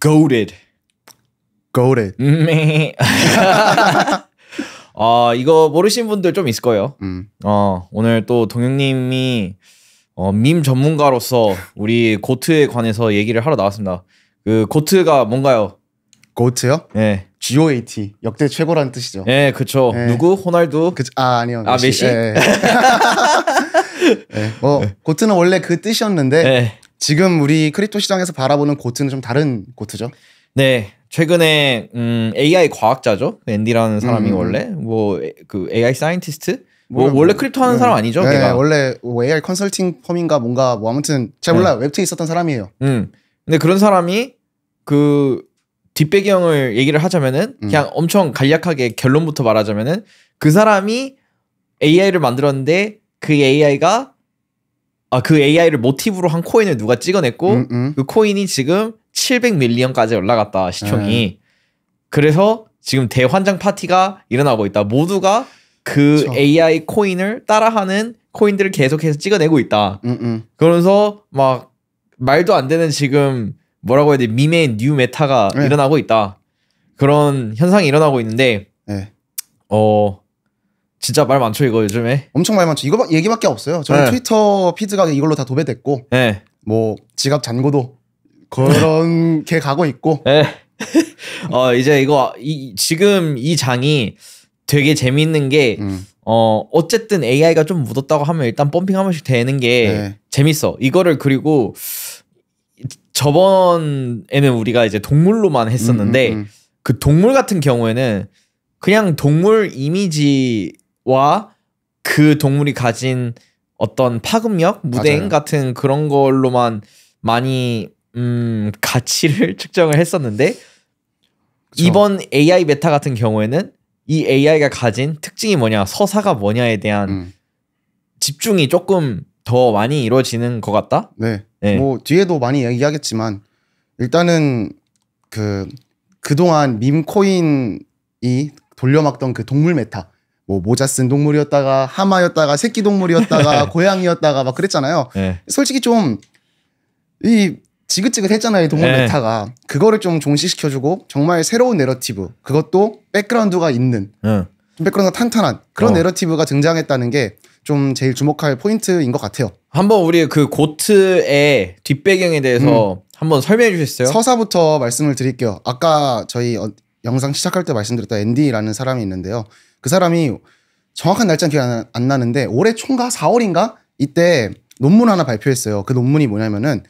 goaded. goaded. 음, 어, 이거 모르신 분들 좀 있을 거예요. 음. 어, 오늘 또 동영님이 어, 밈 전문가로서 우리 고트에 관해서 얘기를 하러 나왔습니다. 그 고트가 뭔가요? 고트요? 네. GOAT 역대 최고라는 뜻이죠. 네, 그쵸 네. 누구? 호날두? 그, 아 아니요. 아 메시. 예, 예. 네, 네. 네, 고트는 원래 그 뜻이었는데 네. 지금 우리 크립토 시장에서 바라보는 고트는 좀 다른 고트죠? 네. 최근에 음, AI 과학자죠. 앤디라는 사람이 음. 원래 뭐 그 AI 사이언티스트 뭐, 원래 크립토 하는 네. 사람 아니죠? 네, 걔가. 원래 뭐 AI 컨설팅 펌인가 뭔가 뭐 아무튼 잘몰라 네. 웹툰에 있었던 사람이에요. 음. 근데 그런 사람이 그 뒷배경을 얘기를 하자면은 음. 그냥 엄청 간략하게 결론부터 말하자면은 그 사람이 AI를 만들었는데 그 AI가 아, 그 AI를 모티브로 한 코인을 누가 찍어냈고 음, 음. 그 코인이 지금 700밀리언까지 올라갔다 시총이. 음. 그래서 지금 대환장 파티가 일어나고 있다. 모두가 그 그쵸. AI 코인을 따라하는 코인들을 계속해서 찍어내고 있다. 음, 음. 그러면서 막 말도 안 되는 지금 뭐라고 해야 돼미의뉴 메타가 네. 일어나고 있다. 그런 현상이 일어나고 있는데 네. 어 진짜 말 많죠 이거 요즘에. 엄청 말 많죠. 이거 얘기밖에 없어요. 저희 네. 트위터 피드가 이걸로 다 도배됐고, 네. 뭐 지갑 잔고도 그런 게 가고 있고. 네. 어 이제 이거 이, 지금 이 장이 되게 재밌는 게. 음. 어 어쨌든 AI가 좀 묻었다고 하면 일단 펌핑 한 번씩 되는 게 네. 재밌어. 이거를 그리고 저번에는 우리가 이제 동물로만 했었는데 음, 음, 음. 그 동물 같은 경우에는 그냥 동물 이미지 와그 동물이 가진 어떤 파급력, 무대행 맞아요. 같은 그런 걸로만 많이 음, 가치를 측정을 했었는데 그쵸. 이번 AI 메타 같은 경우에는 이 AI가 가진 특징이 뭐냐, 서사가 뭐냐에 대한 음. 집중이 조금 더 많이 이루어지는 것 같다. 네. 네. 뭐 뒤에도 많이 얘기하겠지만 일단은 그 그동안 밈코인이 돌려막던 그 동물 메타 뭐 모자 쓴 동물이었다가 하마였다가 새끼 동물이었다가 고양이였다가 막 그랬잖아요. 네. 솔직히 좀 이 지긋지긋했잖아요 이 동물 네. 메타가 그거를 좀 종식시켜주고 정말 새로운 내러티브 그것도 백그라운드가 있는 네. 예. 백그라운드 탄탄한 그런 어. 내러티브가 등장했다는 게 좀 제일 주목할 포인트인 것 같아요. 한번 우리 그 고트의 뒷배경에 대해서 음. 한번 설명해 주셨어요? 서사부터 말씀을 드릴게요. 아까 저희 어, 영상 시작할 때 말씀드렸던 앤디라는 사람이 있는데요. 그 사람이 정확한 날짜는 기억 안, 안 나는데 올해 총가 4월인가 이때 논문 하나 발표했어요. 그 논문이 뭐냐면은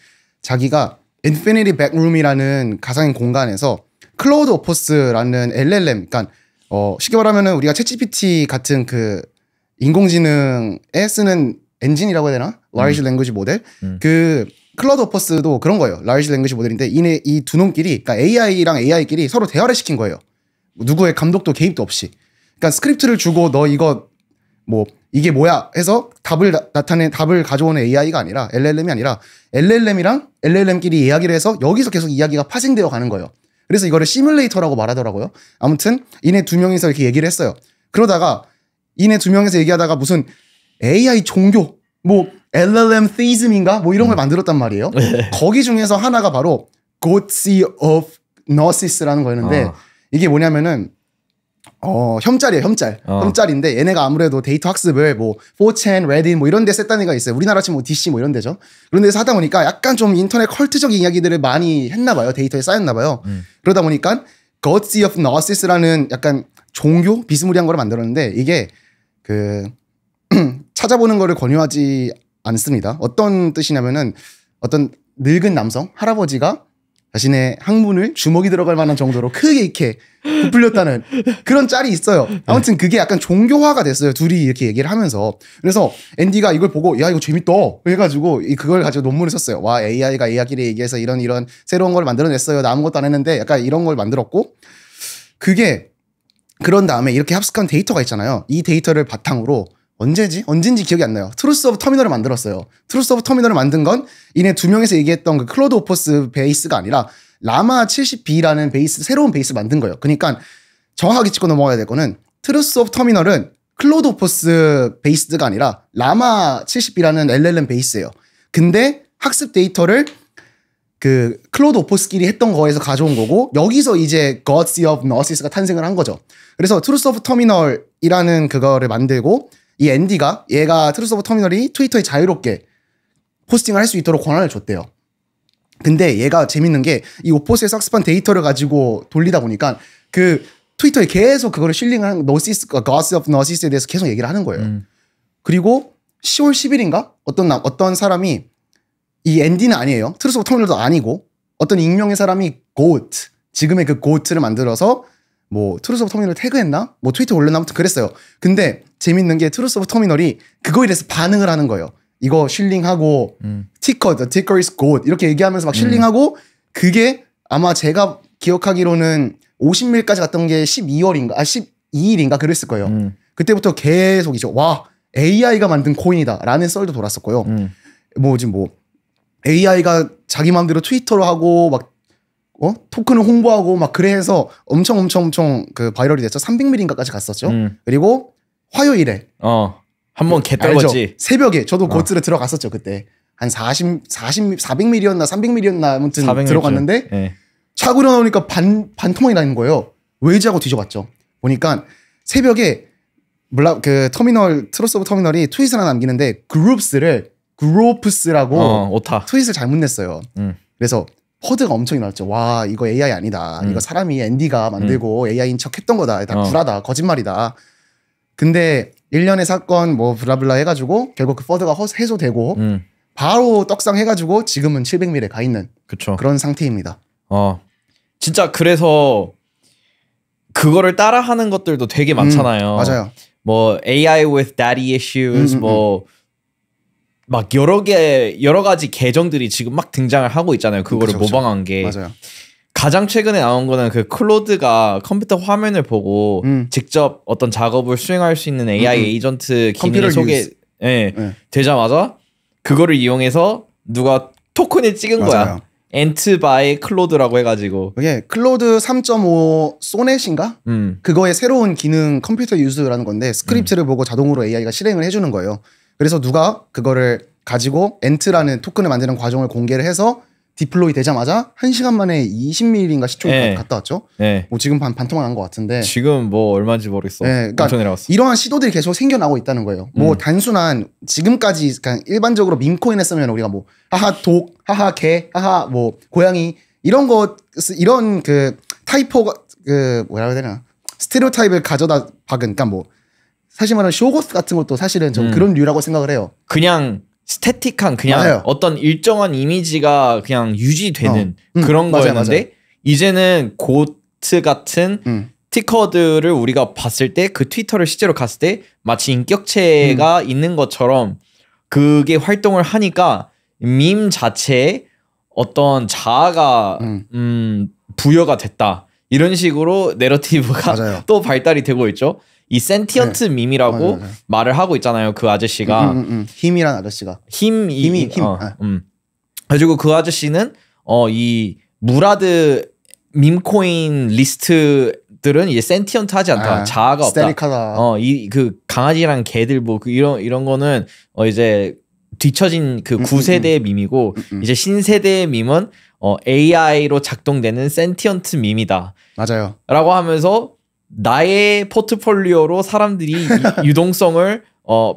자기가 인피니티 백룸이라는 가상의 공간에서 클로드 오퍼스라는 LLM, 그러니까 어, 쉽게 말하면은 우리가 챗GPT 같은 그 인공지능에 쓰는 엔진이라고 해야 되나? 라이 r g e 음. l a n g u 음. 그 클라우드 오퍼스도 그런 거예요. 라이 r g e l a n g u a g 인데 이 두 놈끼리, 그러니까 AI랑 AI끼리 서로 대화를 시킨 거예요. 누구의 감독도 개입도 없이. 그러니까 스크립트를 주고 너 이거 뭐 이게 뭐야 해서 답을 나타내 답을 가져오는 AI가 아니라 LLM이 아니라 LLM이랑 LLM끼리 이야기를 해서 여기서 계속 이야기가 파생되어 가는 거예요. 그래서 이거를 시뮬레이터라고 말하더라고요. 아무튼 이네 두 명이서 이렇게 얘기를 했어요. 그러다가 이네 두명이서 얘기하다가 무슨 AI 종교 뭐 LLM theism인가 뭐 이런 걸 음. 만들었단 말이에요. 예. 거기 중에서 하나가 바로 Godsy of Gnosis라는 거였는데 어. 이게 뭐냐면은 어 혐짤이에요 혐짤 어. 혐짤인데 얘네가 아무래도 데이터 학습을 뭐 4chan, 레딧 뭐 이런 데 셌다니까 있어요 우리나라 지금 뭐 DC 뭐 이런 데죠 그런 데서 하다 보니까 약간 좀 인터넷 컬트적인 이야기들을 많이 했나 봐요 데이터에 쌓였나 봐요 음. 그러다 보니까 Gods of n a s i s 라는 약간 종교 비스무리한 거를 만들었는데 이게 그 찾아보는 거를 권유하지 않습니다 어떤 뜻이냐면은 어떤 늙은 남성 할아버지가 자신의 학문을 주먹이 들어갈 만한 정도로 크게 이렇게 부풀렸다는 그런 짤이 있어요. 아무튼 그게 약간 종교화가 됐어요. 둘이 이렇게 얘기를 하면서. 그래서 앤디가 이걸 보고 야 이거 재밌다. 해가지고 그걸 가지고 논문을 썼어요. 와 AI가 이야기를 얘기해서 이런 이런 새로운 걸 만들어냈어요. 나 아무것도 안 했는데 약간 이런 걸 만들었고 그게 그런 다음에 이렇게 합숙한 데이터가 있잖아요. 이 데이터를 바탕으로 언제지? 언젠지 기억이 안 나요. 트루스 오브 터미널을 만들었어요. 트루스 오브 터미널을 만든 건 이내 두 명에서 얘기했던 그 클로드 오퍼스 베이스가 아니라 라마 70B라는 베이스, 새로운 베이스 만든 거예요. 그러니까 정확하게 짚고 넘어가야 될 거는 트루스 오브 터미널은 클로드 오퍼스 베이스가 아니라 라마 70B라는 LLM 베이스예요. 근데 학습 데이터를 그 클로드 오퍼스끼리 했던 거에서 가져온 거고 여기서 이제 God of n a r s i s 가 탄생을 한 거죠. 그래서 트루스 오브 터미널이라는 그거를 만들고 이 앤디가 얘가 트루서버 터미널이 트위터에 자유롭게 포스팅을 할 수 있도록 권한을 줬대요. 근데 얘가 재밌는 게 이 오포스의 삭스판 데이터를 가지고 돌리다 보니까 그 트위터에 계속 그거를 실링을 한너시스 가스 오브 노시스에 대해서 계속 얘기를 하는 거예요. 음. 그리고 10월 10일인가 어떤 남, 어떤 사람이 이 앤디는 아니에요. 트루스오브 터미널도 아니고 어떤 익명의 사람이 고트 지금의 그 고트를 만들어서 뭐 트루스오브 터미널 태그했나 뭐 트위터 올렸나 아무튼 그랬어요. 근데 재밌는 게트루스 오브 터미널이 그거에 대해서 반응을 하는 거예요. 이거 쉴링하고 음. 티커, the ticker is good 이렇게 얘기하면서 막 음. 쉴링하고 음. 그게 아마 제가 기억하기로는 5 0일까지 갔던 게 12월인가, 아 12일인가 그랬을 거예요. 음. 그때부터 계속 이제 와 AI가 만든 코인이다라는 썰도 돌았었고요. 음. 뭐지 금뭐 AI가 자기 마음대로 트위터로 하고 막 어? 토큰을 홍보하고 막 그래서 엄청 엄청 엄청 그 바이럴이 됐죠. 300밀인가까지 갔었죠. 그리고 화요일에 어. 한번 개떨었지 새벽에 저도 어. 고츠를 어. 들어갔었죠 그때 한 40, 40, 400ml였나 300ml였나 아무튼 400ml. 들어갔는데 예. 차고 일어나니까 반 반토막이 나는 거예요. 왜지하고 뒤져봤죠. 보니까 새벽에 몰라 그 터미널 트러스 오브 터미널이 트윗을 하나 남기는데 그룹스를 그룹스라고 어, 오타. 트윗을 잘못 냈어요. 음. 그래서 퍼드가 엄청 일어났죠와 이거 AI 아니다. 음. 이거 사람이 앤디가 만들고 음. AI인 척 했던 거다. 다 어. 불하다. 거짓말이다. 근데 1년의 사건 뭐 브라블라 해가지고 결국 그 퍼드가 해소되고 음. 바로 떡상 해가지고 지금은 700밀에 가 있는 그쵸. 그런 상태입니다. 어 진짜 그래서 그거를 따라하는 것들도 되게 음, 많잖아요. 음, 맞아요. 뭐 AI with daddy issues 음, 음, 뭐막 여러 개 여러 가지 계정들이 지금 막 등장을 하고 있잖아요. 그거를 그쵸, 모방한 게 맞아요. 가장 최근에 나온 거는 그 클로드가 컴퓨터 화면을 보고 음. 직접 어떤 작업을 수행할 수 있는 AI 음, 음. 에이전트 기능이 소개 예, 네. 되자마자 그거를 이용해서 누가 토큰을 찍은 맞아요. 거야. 엔트 바이 클로드라고 해가지고 그 클로드 3.5 소넷인가? 음. 그거의 새로운 기능 컴퓨터 유즈라는 건데 스크립트를 음. 보고 자동으로 AI가 실행을 해주는 거예요. 그래서 누가 그거를 가지고 엔트라는 토큰을 만드는 과정을 공개를 해서 디플로이 되자마자 1시간 만에 20mm인가 10초 네. 갔다 왔죠. 네. 뭐 지금 반, 반토막 난것 같은데. 지금 뭐 얼마인지 모르겠어. 네. 그러니까 엄청 내려갔어. 이러한 시도들이 계속 생겨나고 있다는 거예요. 뭐 음. 단순한 지금까지 그냥 일반적으로 민코인 했으면 우리가 뭐 하하 독, 하하 개, 하하 뭐 고양이 이런 거 이런 그타이포그 뭐라 해야 되나 스테레오 타입을 가져다 박은 그러니까 뭐 사실 말하면 쇼고스 같은 것도 사실은 좀 음. 그런 류라고 생각을 해요. 그냥 스태틱한 그냥 맞아요. 어떤 일정한 이미지가 그냥 유지되는 어. 음, 그런 맞아요, 거였는데 맞아요. 이제는 고트 같은 음. 스티커들을 우리가 봤을 때 그 트위터를 실제로 갔을 때 마치 인격체가 음. 있는 것처럼 그게 활동을 하니까 밈 자체에 어떤 자아가 음. 음 부여가 됐다 이런 식으로 내러티브가 또 발달이 되고 있죠. 이 센티언트 밈이라고 네. 어, 네, 네. 말을 하고 있잖아요. 그 아저씨가 음, 음, 음, 힘이란 아저씨가 힘 힘이 힘. 어, 아. 음. 그래고그 아저씨는 어 이 무라드 밈코인 리스트들은 이제 센티언트 하지 않다. 아, 자아가 스테릭하다. 없다. 어, 어이 그 강아지랑 개들 뭐그 이런 이런 거는 어 이제 뒤처진 그 음, 음, 구세대의 음. 밈이고 이제 신세대의 밈은 어 AI로 작동되는 센티언트 밈이다. 맞아요. 라고 하면서 나의 포트폴리오로 사람들이 유동성을 어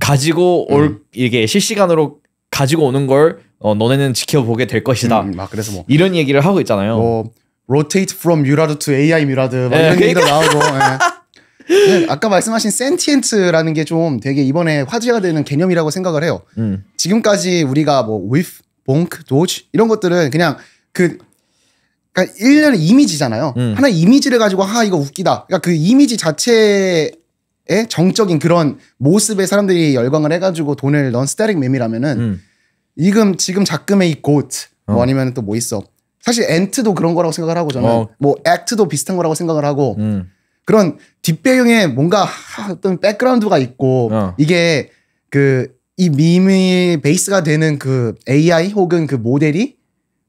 가지고 올 음. 이게 실시간으로 가지고 오는 걸 어, 너네는 지켜보게 될 것이다. 음, 막 아, 그래서 뭐 이런 얘기를 하고 있잖아요. 뭐 rotate from 유라드 to AI 유라드 막 뭐 네, 이런 그러니까. 나오고. 예. 네. 아까 말씀하신 센티엔트라는 게 좀 되게 이번에 화제가 되는 개념이라고 생각을 해요. 음. 지금까지 우리가 뭐 with, bonk, doge 이런 것들은 그냥 그 그러니까 일련의 이미지잖아요. 음. 하나 의 이미지를 가지고 하 아, 이거 웃기다. 그러니까 그 이미지 자체의 정적인 그런 모습에 사람들이 열광을 해가지고 돈을 넣은 스타릭 밈이라면은 음. 이금 지금 작금의 이 고트 어. 뭐 어. 아니면 또 뭐 있어. 사실 엔트도 그런 거라고 생각을 하고 저는 어. 뭐 액트도 비슷한 거라고 생각을 하고 음. 그런 뒷배경에 뭔가 어떤 백그라운드가 있고 어. 이게 그이 밈의 베이스가 되는 그 AI 혹은 그 모델이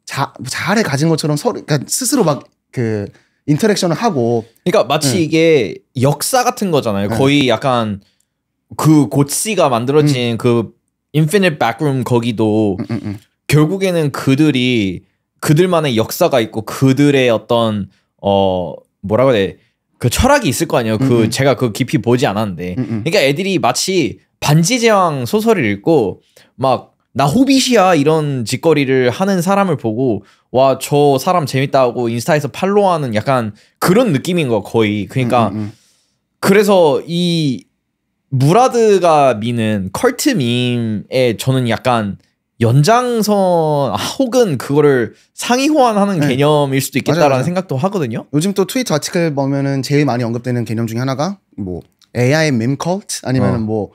자, 잘해 가진 것처럼 서로 그러니까 스스로 막 그 인터랙션을 하고 그러니까 마치 응. 음. 이게 역사 같은 거잖아요. 네. 거의 약간 그 고치가 만들어진 응. 음. 그 인피니트 백룸 거기도 음, 결국에는 그들이 그들만의 역사가 있고 그들의 어떤 어 뭐라고 해야 돼? 그 철학이 있을 거 아니에요. 그 제가 그 깊이 보지 않았는데. 그러니까 애들이 마치 반지 제왕 소설을 읽고 막나 호빗이야 이런 짓거리를 하는 사람을 보고 와 저 사람 재밌다고 인스타에서 팔로우하는 약간 그런 느낌인 거 거의 그러니까 음, 음, 음. 그래서 이 무라드가 미는 컬트 밈에 저는 약간 연장선 아, 혹은 그거를 상위 호환하는 네. 개념일 수도 있겠다라는 맞아요. 생각도 하거든요. 요즘 또 트위터 아티클 보면은 제일 많이 언급되는 개념 중에 하나가 뭐 AI 밈 컬트 아니면은 뭐뭐 어. 뭐,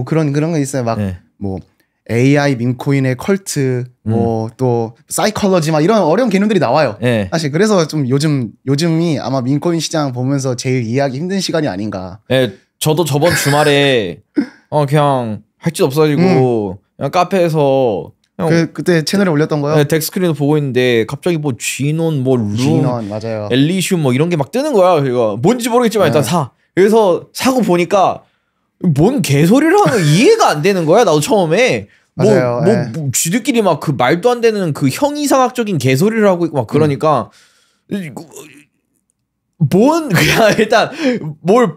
뭐 그런 그런 거 있어요. 막뭐 네. 뭐 AI 민코인의 컬트 뭐또 음. 사이컬러지 막 이런 어려운 개념들이 나와요. 네. 사실 그래서 좀 요즘 요즘이 아마 민코인 시장 보면서 제일 이해하기 힘든 시간이 아닌가. 네, 저도 저번 주말에 어 그냥 할짓 없어가지고 음. 그냥 카페에서 그냥 그 그때 채널에 올렸던 거요? 네, 예, 덱스크린을 보고 있는데 갑자기 뭐 쥐논 뭐룸 쥐논 맞아요. 엘리슘 뭐 이런 게 막 뜨는 거야. 그래 뭔지 모르겠지만 네. 일단 사. 그래서 사고 보니까 뭔 개소리를 하는 이해가 안 되는 거야. 나도 처음에 뭐, 맞아요. 뭐, 예. 뭐 쥐들끼리 막 그 말도 안 되는 그 형이상학적인 개소리를 하고 있고 막 그러니까 음. 뭔 그냥 일단 뭘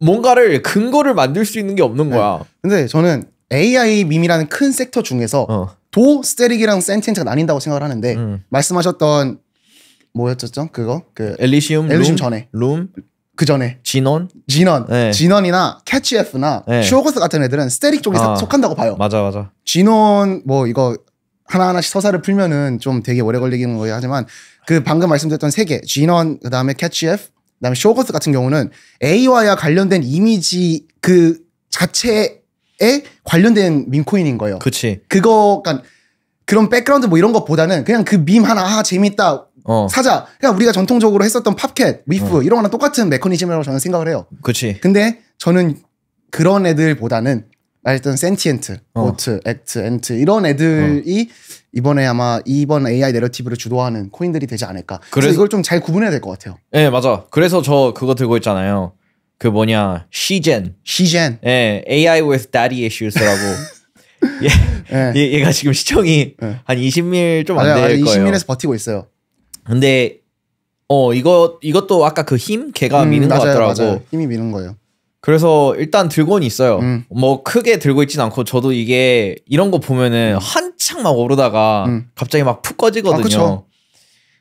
뭔가를 근거를 만들 수 있는 게 없는 네. 거야. 네. 근데 저는 AI 밈이라는 큰 섹터 중에서 어. 도 스테릭이랑 센텐츠가 나뉜다고 생각을 하는데 음. 말씀하셨던 뭐였죠? 그거 그 엘리시움, 엘리시움 룸, 전에 룸그 전에 진원, 진원, 네. 진원이나 캐치에프나 쇼거스 네. 같은 애들은 스테릭 쪽에 아, 속한다고 봐요. 맞아, 맞아. 진원 뭐 이거 하나 하나씩 서사를 풀면은 좀 되게 오래 걸리기는 거예요. 하지만 그 방금 말씀드렸던 세 개, 진원, 그 다음에 캐치에프그 다음에 쇼거스 같은 경우는 A와야 관련된 이미지 그 자체에 관련된 민코인인 거예요. 그치. 그거, 그러니까 그런 백그라운드 뭐 이런 것보다는 그냥 그 밈 하나 아 재밌다 어. 사자. 그냥 그러니까 우리가 전통적으로 했었던 팝캣, 위프 어. 이런 거랑 똑같은 메커니즘이라고 저는 생각을 해요. 그렇지. 근데 저는 그런 애들보다는 말했던 센티엔트, 어. 오트, 액트, 엔트 이런 애들이 어. 이번에 아마 이번 AI 내러티브를 주도하는 코인들이 되지 않을까. 그래서, 그래서 이걸 좀 잘 구분해야 될 것 같아요. 네, 맞아. 그래서 저 그거 들고 있잖아요. 그 뭐냐, 시젠. 시젠. 예, AI with daddy issues라고. 예, 예. 얘, 네. 얘, 가 지금 시청이 네. 한 20밀 좀안될 거예요. 20밀에서 버티고 있어요. 근데 어 이거 이것도 아까 그 힘개가 음, 미는 맞아요, 것 같더라고. 맞아요. 힘이 미는 거예요. 그래서 일단 들고는 있어요. 음. 뭐 크게 들고 있진 않고 저도 이게 이런 거 보면은 음. 한창 막 오르다가 음. 갑자기 막 푹 꺼지거든요. 아,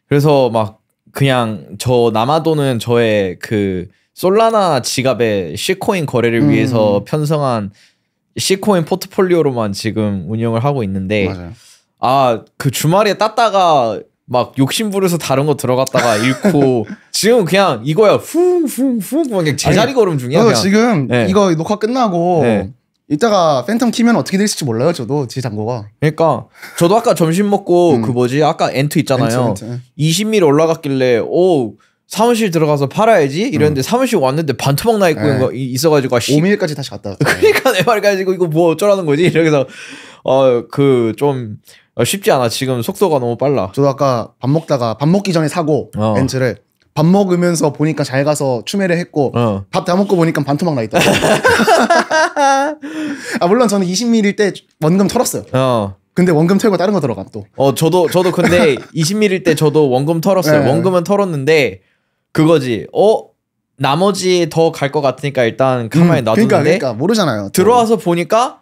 그래서 막 그냥 저 남아도는 저의 그 솔라나 지갑에 시코인 거래를 음, 음, 위해서 편성한 시코인 포트폴리오로만 지금 운영을 하고 있는데 아그 아, 그 주말에 땄다가 막 욕심 부려서 다른 거 들어갔다가 잃고 지금 그냥 이거야 훅 훅훅 그냥 제자리 걸음 중이야. 그냥. 지금 네. 이거 녹화 끝나고 네. 이따가 팬텀 키면 어떻게 될지 몰라요 저도 제 잔고가. 그러니까 저도 아까 점심 먹고 음. 그 뭐지 아까 엔트 있잖아요. 2 0 m 올라갔길래 오 사무실 들어가서 팔아야지 이랬는데 음. 사무실 왔는데 반토막 나 있고 네. 있어가지고 아, 5 m 까지 다시 갔다. 왔다. 그러니까 내 말가지 이거 뭐 어쩌라는 거지 이러면서 어그좀 아, 쉽지 않아. 지금 속도가 너무 빨라. 저도 아까 밥 먹다가 밥 먹기 전에 사고 어. 벤츠를 밥 먹으면서 보니까 잘 가서 추매를 했고 어. 밥다 먹고 보니까 반토막 나 있다. 아 물론 저는 20ml 때 원금 털었어요. 어. 근데 원금 털고 다른 거 들어가 또. 어 저도 저도 근데 20ml 때 저도 원금 털었어요. 네. 원금은 털었는데 그거지. 어 나머지 더 갈 것 같으니까 일단 가만히 음, 놔두는데. 그러니까, 그러니까 모르잖아요. 들어와서 어. 보니까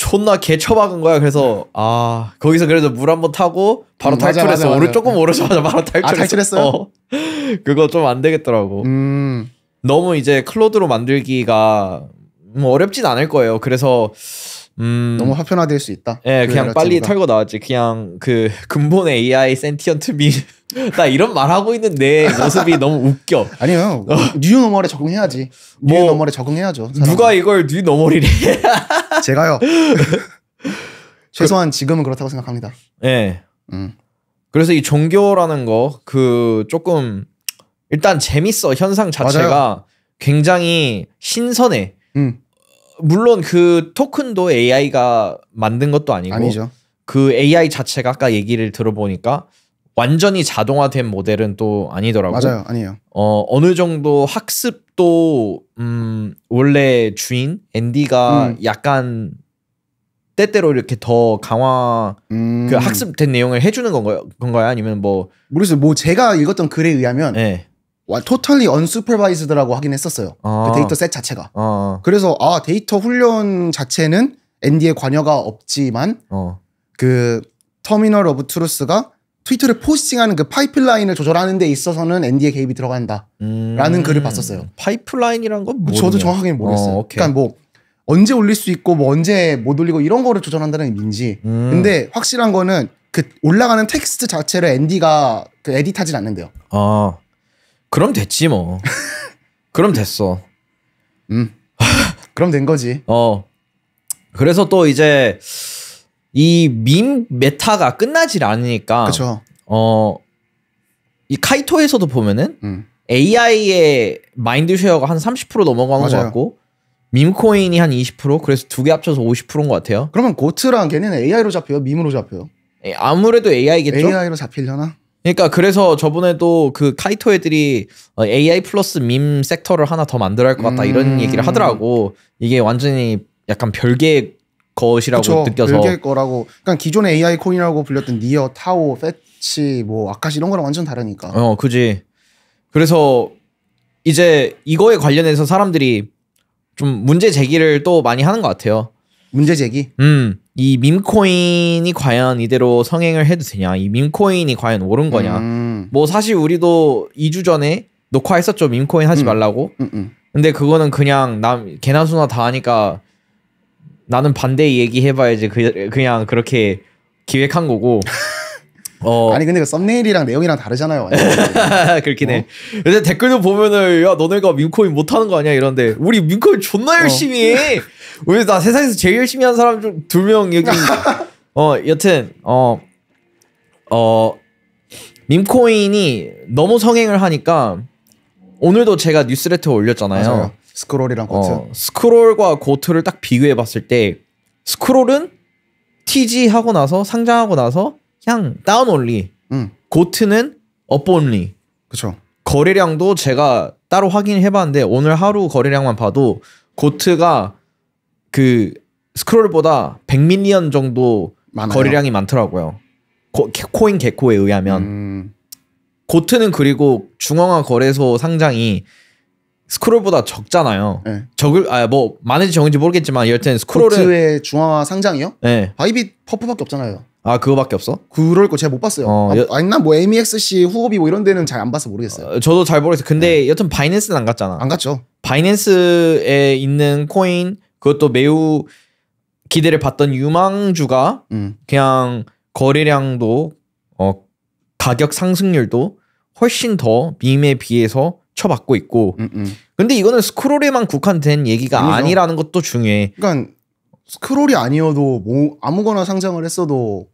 존나 개 처박은 거야. 그래서 아 거기서 그래도 물 한 번 타고 바로 음, 탈출했어. 맞아, 맞아, 맞아. 오른 조금 오르자마자 바로 아, 탈출했어. 아, 탈출했어요. 어. 그거 좀 안 되겠더라고. 음. 너무 이제 클로드로 만들기가 뭐 어렵진 않을 거예요. 그래서 음. 너무 화편화될 수 있다. 예, 그냥 라틴보다. 털고 나왔지. 그냥 그 근본 AI 센티언트 미. 나 이런 말 하고 있는 내 모습이 너무 웃겨. 아니요, 어. 뉴노멀에 적응해야지. 뉴노멀에 뭐 적응해야죠. 사람은. 누가 이걸 뉴노멀이래? 제가요. 최소한 지금은 그렇다고 생각합니다. 예. 음. 그래서 이 종교라는 거 그 조금 일단 재밌어 현상 자체가 맞아요. 굉장히 신선해. 음. 물론 그 토큰도 AI가 만든 것도 아니고 아니죠. 그 AI 자체가 아까 얘기를 들어보니까 완전히 자동화된 모델은 또 아니더라고요. 맞아요, 아니에요. 어 어느 정도 학습도 음 원래 주인 앤디가 음. 약간 때때로 이렇게 더 강화 음. 그 학습된 내용을 해주는 건가요? 건가요? 아니면 뭐 모르겠어요. 뭐 제가 읽었던 글에 의하면 네. 토탈리 언슈퍼바이즈드라고 하긴 했었어요. 그 아. 그 데이터 셋 자체가. 아, 아. 그래서 아 데이터 훈련 자체는 앤디의 관여가 없지만 어. 그 터미널 오브 트루스가 트위터를 포스팅하는 그 파이프라인을 조절하는 데 있어서는 앤디의 개입이 들어간다라는 음. 글을 봤었어요. 파이프라인이란 건 뭐? 저도 정확하게 어, 모르겠어요. 어, 그러니까 뭐 언제 올릴 수 있고 뭐 언제 못 올리고 이런 거를 조절한다는 의미인지. 음. 근데 확실한 거는 그 올라가는 텍스트 자체를 앤디가 그 에디트하진 않는데요. 아. 그럼 됐지 뭐. 그럼 됐어. 음. 그럼 된 거지. 어. 그래서 또 이제 이 밈 메타가 끝나질 않으니까. 그렇 어. 이 카이토에서도 보면은 음. AI의 마인드 쉐어가 한 30% 넘어가는 맞아요. 것 같고 밈코인이 한 20% 그래서 두 개 합쳐서 50%인 것 같아요. 그러면 고트랑 걔네는 AI로 잡혀요? 밈으로 잡혀요? 예, 아무래도 AI겠죠? AI로 잡히려나? 그러니까 그래서 저번에도 그 카이토 애들이 어, AI 플러스 밈 섹터를 하나 더 만들어야 할 것 같다 음. 이런 얘기를 하더라고. 이게 완전히 약간 별개의 것이라고 그쵸, 느껴서 별개의 거라고. 그러니까 기존의 AI 코인이라고 불렸던 니어, 타오, 패치, 뭐 아카시 이런 거랑 완전 다르니까. 어, 그지. 그래서 이제 이거에 관련해서 사람들이 좀 문제 제기를 또 많이 하는 것 같아요. 문제 제기. 음. 이 밈코인이 과연 이대로 성행을 해도 되냐? 이 밈코인이 과연 옳은 거냐? 음. 뭐 사실 우리도 2주 전에 녹화했었죠. 밈코인 하지 음. 말라고. 음, 음, 근데 그거는 그냥 남 개나 소나 다 하니까 나는 반대 얘기해봐야지 그, 그냥 그렇게 기획한 거고 어. 아니 근데 그 썸네일이랑 내용이랑 다르잖아요. 그렇긴 해. 어. 근데 댓글도 보면은 야 너네가 민코인 못하는 거 아니야 이런데 우리 민코인 존나 어. 열심히. 어. 우리 나 세상에서 제일 열심히 한 사람 중 두명 여기. 어 여튼 어어 어, 민코인이 어, 너무 성행을 하니까 오늘도 제가 뉴스레터 올렸잖아요. 맞아요. 스크롤이랑 어, 고트. 어, 스크롤과 고트를 딱 비교해 봤을 때 스크롤은 TG 하고 나서 상장하고 나서 그냥 다운 올리. 음. 고트는 업 올리. 그렇죠. 거래량도 제가 따로 확인해 봤는데 오늘 하루 거래량만 봐도 고트가 그 스크롤보다 100밀리언 정도 많아요. 거래량이 많더라고요. 고, 코인 개코에 의하면 음. 고트는 그리고 중앙화 거래소 상장이 스크롤보다 적잖아요. 네. 적을 아 뭐 많은지 적은지 모르겠지만 여튼 스크롤은 고트의 중앙화 상장이요? 네. 바이빗 퍼프밖에 없잖아요. 아 그거밖에 없어? 그럴 거 제가 못 봤어요. 어, 아, 여... 아니 난뭐 MEXC 후오비 뭐 이런 데는 잘 안 봐서 모르겠어요. 어, 저도 잘모르겠어 근데 네. 여튼 바이낸스는 안 갔잖아. 안 갔죠. 바이낸스에 있는 코인 그것도 매우 기대를 받던 유망주가 음. 그냥 거래량도 어, 가격 상승률도 훨씬 더 밈에 비해서 쳐받고 있고. 음, 음. 근데 이거는 스크롤에만 국한된 얘기가 아니죠. 아니라는 것도 중요해. 그러니까 스크롤이 아니어도 뭐 아무거나 상장을 했어도